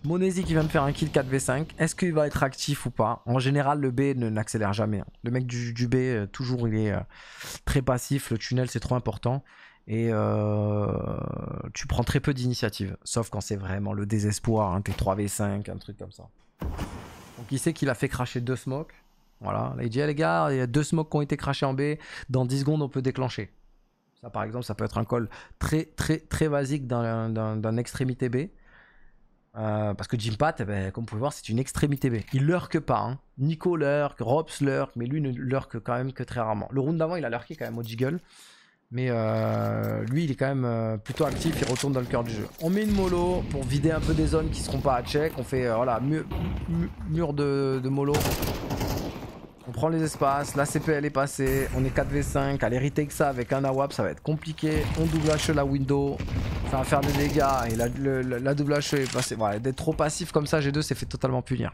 Monesi qui vient de faire un kill 4v5. Est-ce qu'il va être actif ou pas En général le B ne n'accélère jamais. Hein. Le mec du, B euh, toujours il est euh, très passif. Le tunnel c'est trop important et euh, tu prends très peu d'initiatives. sauf quand c'est vraiment le désespoir, hein, t'es 3v5, un truc comme ça. Donc il sait qu'il a fait cracher deux smokes, voilà, Là, il dit ah les gars, il y a deux smokes qui ont été crachés en B, dans 10 secondes on peut déclencher. Ça par exemple, ça peut être un call très très très basique d'un extrémité B. Euh, parce que Jim Pat, eh ben, comme vous pouvez voir, c'est une extrémité B. Il lurque pas. Hein. Nico lurque, Robs lurque, mais lui ne lurque quand même que très rarement. Le round d'avant, il a lurqué quand même au jiggle. Mais euh, lui, il est quand même euh, plutôt actif, il retourne dans le cœur du jeu. On met une mollo pour vider un peu des zones qui seront pas à check. On fait, euh, voilà, mur, de, mollo. On prend les espaces, la CPL est passée, on est 4v5, allez retake ça avec un AWAP, ça va être compliqué. On double HE la window, ça va faire des dégâts et la, double HE est passée. Voilà, d'être trop passif comme ça, G2 c'est fait totalement punir.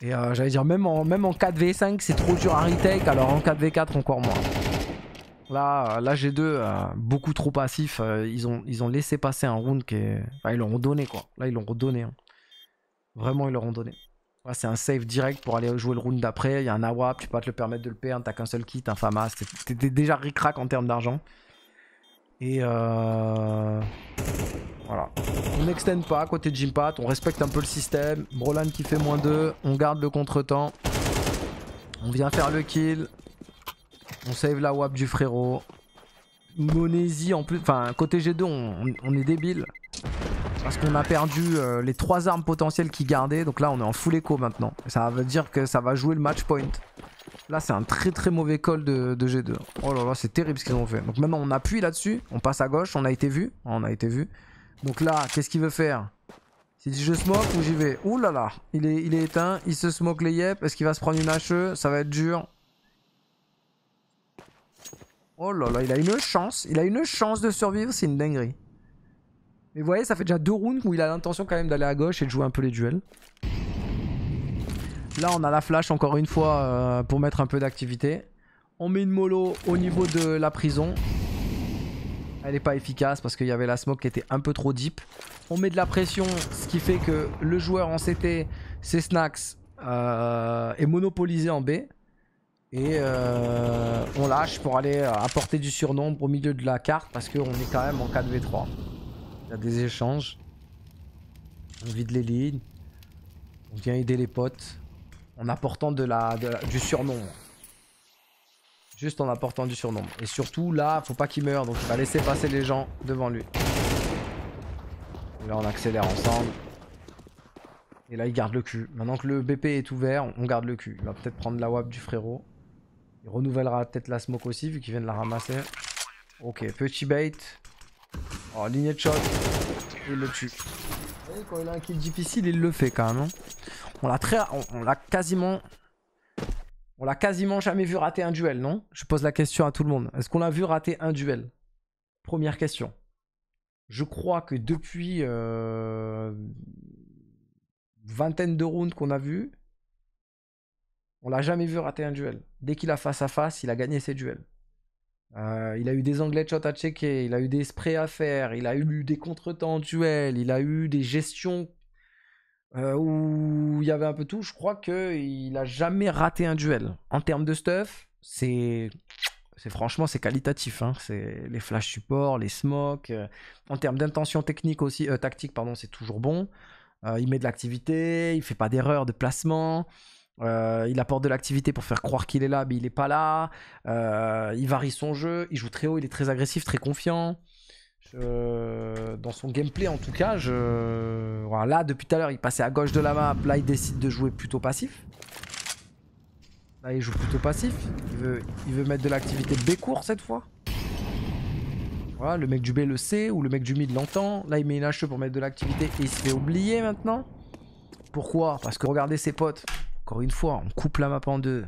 Et j'allais dire, même en, même en 4v5, c'est trop dur à retake, alors en 4v4 encore moins. Là, euh, là G2, euh, beaucoup trop passif. Euh, ils, ont, ils ont laissé passer un round qui est. Enfin, ils l'ont donné quoi. Là, ils l'ont redonné. Hein. Vraiment, ils l'ont donné. c'est un save direct pour aller jouer le round d'après. Il y a un AWAP, tu peux pas te le permettre de le perdre. T'as qu'un seul kit, un FAMAS. T'es déjà ricrac en termes d'argent. Et voilà. On n'extend pas côté de Jimpat. On respecte un peu le système. Brolan qui fait moins 2. On garde le contre-temps. On vient faire le kill. On save la WAP du frérot. Monésie en plus. Enfin, côté G2, on, est débile. Parce qu'on a perdu euh, les trois armes potentielles qu'il gardait. Donc là, on est en full écho maintenant. Ça veut dire que ça va jouer le match point. Là, c'est un très très mauvais call de, G2. Oh là là, c'est terrible ce qu'ils ont fait. Donc maintenant, on appuie là-dessus. On passe à gauche. On a été vu. Oh, on a été vu. Donc là, qu'est-ce qu'il veut faire Il dit je smoke ou j'y vais Ouh là là. Il est, il est éteint. Il se smoke les yep. Est-ce qu'il va se prendre une HE Ça va être dur. Oh là là, il a une chance. Il a une chance de survivre, c'est une dinguerie. Mais vous voyez, ça fait déjà deux rounds où il a l'intention quand même d'aller à gauche et de jouer un peu les duels. Là, on a la flash encore une fois euh, pour mettre un peu d'activité. On met une mollo au niveau de la prison. Elle n'est pas efficace parce qu'il y avait la smoke qui était un peu trop deep. On met de la pression, ce qui fait que le joueur en CT, ses snacks, euh, est monopolisé en B. Et euh, on lâche pour aller euh, apporter du surnombre au milieu de la carte parce qu'on est quand même en 4v3. Il y a des échanges. On vide les lignes. On vient aider les potes en apportant de la, du surnombre. Juste en apportant du surnombre. Et surtout là, faut pas qu'il meure donc il va laisser passer les gens devant lui. Et là on accélère ensemble. Et là il garde le cul. Maintenant que le BP est ouvert, on garde le cul. Il va peut-être prendre la WAP du frérot. Il renouvellera peut-être la smoke aussi, vu qu'il vient de la ramasser. Ok, petit bait. Oh, lignée de shot. Il le tue. Vous voyez, quand il a un kill difficile, il le fait quand même. Hein. On l'a très... l'a quasiment... On l'a quasiment jamais vu rater un duel, non Je pose la question à tout le monde. Est-ce qu'on l'a vu rater un duel Première question. Je crois que depuis... Euh, vingtaine de rounds qu'on a vu on l'a jamais vu rater un duel. Dès qu'il a face à face, il a gagné ses duels. Euh, il a eu des anglais de shot à checker, il a eu des sprays à faire, il a eu des contretemps en duel, il a eu des gestions euh, où il y avait un peu tout. Je crois qu'il a jamais raté un duel. En termes de stuff, c'est franchement c'est qualitatif hein. c'est les flash supports les smokes euh, en termes d'intention technique aussi tactique pardon c'est toujours bon il met de l'activité il fait pas d'erreur de placement euh, il apporte de l'activité pour faire croire qu'il est là, mais il n'est pas là. Euh, il varie son jeu. Il joue très haut, il est très agressif, très confiant. Dans son gameplay, en tout cas, je... là, depuis tout à l'heure, il passait à gauche de la map. Là, il décide de jouer plutôt passif. Là, il joue plutôt passif. Il veut, mettre de l'activité B court cette fois. Voilà, le mec du B le sait, ou le mec du mid l'entend. Là, il met une HE pour mettre de l'activité et il se fait oublier maintenant. Pourquoi Parce que regardez ses potes une fois, on coupe la map en deux.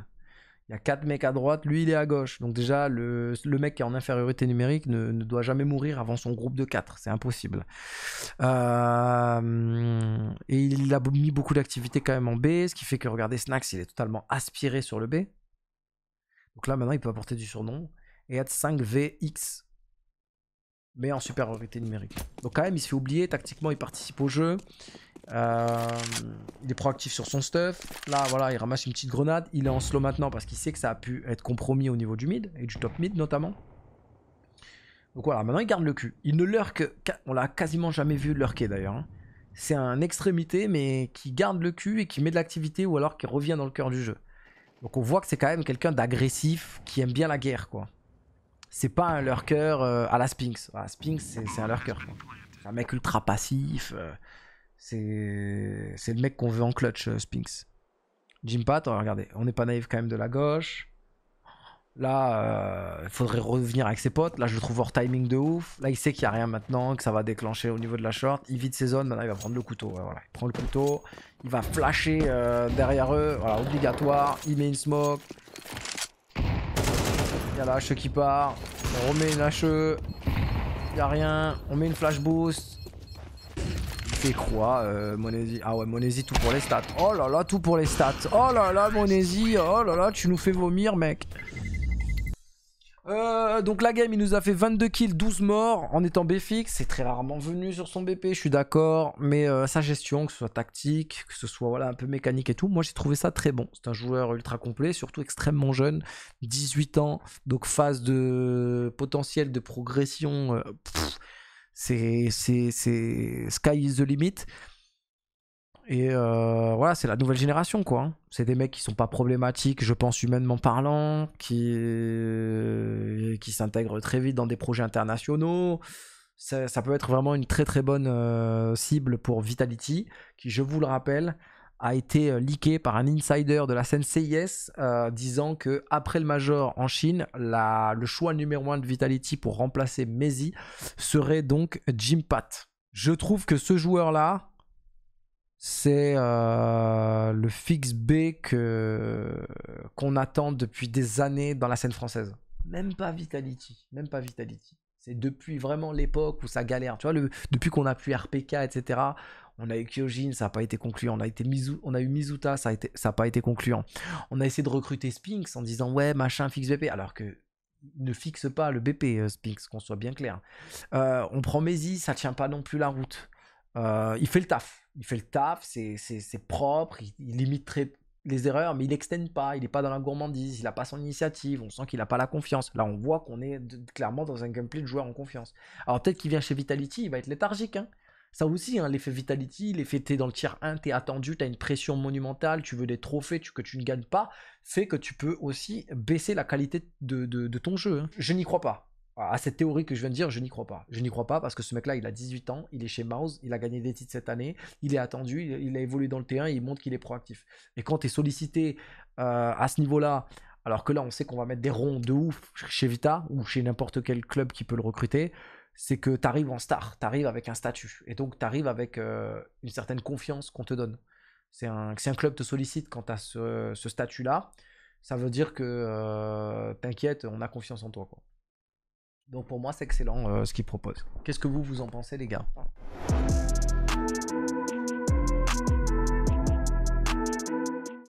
Il y a quatre mecs à droite, lui il est à gauche. Donc déjà, le, mec qui est en infériorité numérique ne, doit jamais mourir avant son groupe de 4. C'est impossible. Euh, et il a mis beaucoup d'activité quand même en B, ce qui fait que regardez, Snax, il est totalement aspiré sur le B. Donc là maintenant, il peut apporter du surnom. Et être 5VX, mais en supériorité numérique. Donc quand même, il se fait oublier, tactiquement, il participe au jeu. Euh, il est proactif sur son stuff. Là, voilà, il ramasse une petite grenade. Il est en slow maintenant parce qu'il sait que ça a pu être compromis au niveau du mid et du top mid notamment. Donc voilà, maintenant il garde le cul. Il ne lurque. on l'a quasiment jamais vu lurker d'ailleurs. Hein. C'est un extrémité mais qui garde le cul et qui met de l'activité ou alors qui revient dans le cœur du jeu. Donc on voit que c'est quand même quelqu'un d'agressif qui aime bien la guerre quoi c'est pas un lurker euh, à la Sphinx. À Sphinx, c'est un lurker. C'est un mec ultra passif. Euh, c'est le mec qu'on veut en clutch, euh, Sphinx. Jimpat, regardez, on n'est pas naïf quand même de la gauche. Là, il faudrait revenir avec ses potes. Là, je trouve hors timing de ouf. Là, il sait qu'il n'y a rien maintenant, que ça va déclencher au niveau de la short. Il vide ses zones. Maintenant, il va prendre le couteau. Il prend le couteau. Il va flasher derrière eux. Voilà, obligatoire. Il met une smoke. Y'a la HE qui part. On remet une hache. Y'a rien. On met une flash boost. Il fait quoi euh, Monesi. Ah ouais, Monesi, tout pour les stats. Oh là là, tout pour les stats. Oh là là, Monesi. Oh là là, tu nous fais vomir, mec. Euh, donc la game, il nous a fait 22 kills, 12 morts en étant BFX. C'est très rarement venu sur son BP, je suis d'accord. Mais euh, sa gestion, que ce soit tactique, que ce soit voilà, un peu mécanique et tout, moi j'ai trouvé ça très bon. C'est un joueur ultra complet, surtout extrêmement jeune, 18 ans. Donc phase de potentiel de progression, euh, c'est sky is the limit. Et euh, voilà, c'est la nouvelle génération, quoi. Hein. C'est des mecs qui sont pas problématiques, je pense, humainement parlant, qui, euh, qui s'intègrent très vite dans des projets internationaux. Ça, peut être vraiment une très très bonne euh, cible pour Vitality, qui, je vous le rappelle, a été leaké par un insider de la scène CIS disant que après le Major en Chine, la, le choix numéro 1 de Vitality pour remplacer Mezi serait donc Jim Pat. Je trouve que ce joueur-là, c'est euh, le fixe B que qu'on attend depuis des années dans la scène française. Même pas Vitality, même pas Vitality. C'est depuis vraiment l'époque où ça galère. Tu vois, depuis qu'on a plus RPK, etc. On a eu Kyojin, ça n'a pas été concluant. On a, été on a eu Mizuta, ça n'a pas été concluant. On a essayé de recruter Spinks en disant ouais, machin, fixe BP. Alors que ne fixe pas le BP, euh, Spinks, qu'on soit bien clair. Euh, on prend Messi, ça ne tient pas non plus la route. il fait le taf, il fait le taf, c'est propre, il, limite les erreurs, mais il n'extend pas, il n'est pas dans la gourmandise, il n'a pas son initiative, on sent qu'il n'a pas la confiance. Là, on voit qu'on est clairement dans un gameplay de joueur en confiance. Alors peut-être qu'il vient chez Vitality, il va être léthargique. Hein. Ça aussi, hein, l'effet Vitality, l'effet t'es dans le tier 1, t'es attendu, t'as une pression monumentale, tu veux des trophées tu, que tu ne gagnes pas, fait que tu peux aussi baisser la qualité de, ton jeu. Hein. Je n'y crois pas à ah, cette théorie que je viens de dire, je n'y crois pas. Je n'y crois pas parce que ce mec-là, il a 18 ans, il est chez Mouse, il a gagné des titres cette année, il est attendu, il, a évolué dans le T1, il montre qu'il est proactif. Et quand tu es sollicité euh, à ce niveau-là, alors que là, on sait qu'on va mettre des ronds de ouf chez Vita ou chez n'importe quel club qui peut le recruter, c'est que tu arrives en star, tu arrives avec un statut. Et donc, tu arrives avec euh, une certaine confiance qu'on te donne. C'est un, si un club te sollicite quand tu as ce, statut-là, ça veut dire que euh, t'inquiète, on a confiance en toi. Quoi. Donc pour moi, c'est excellent euh, ce qu'il propose. Qu'est-ce que vous, vous en pensez, les gars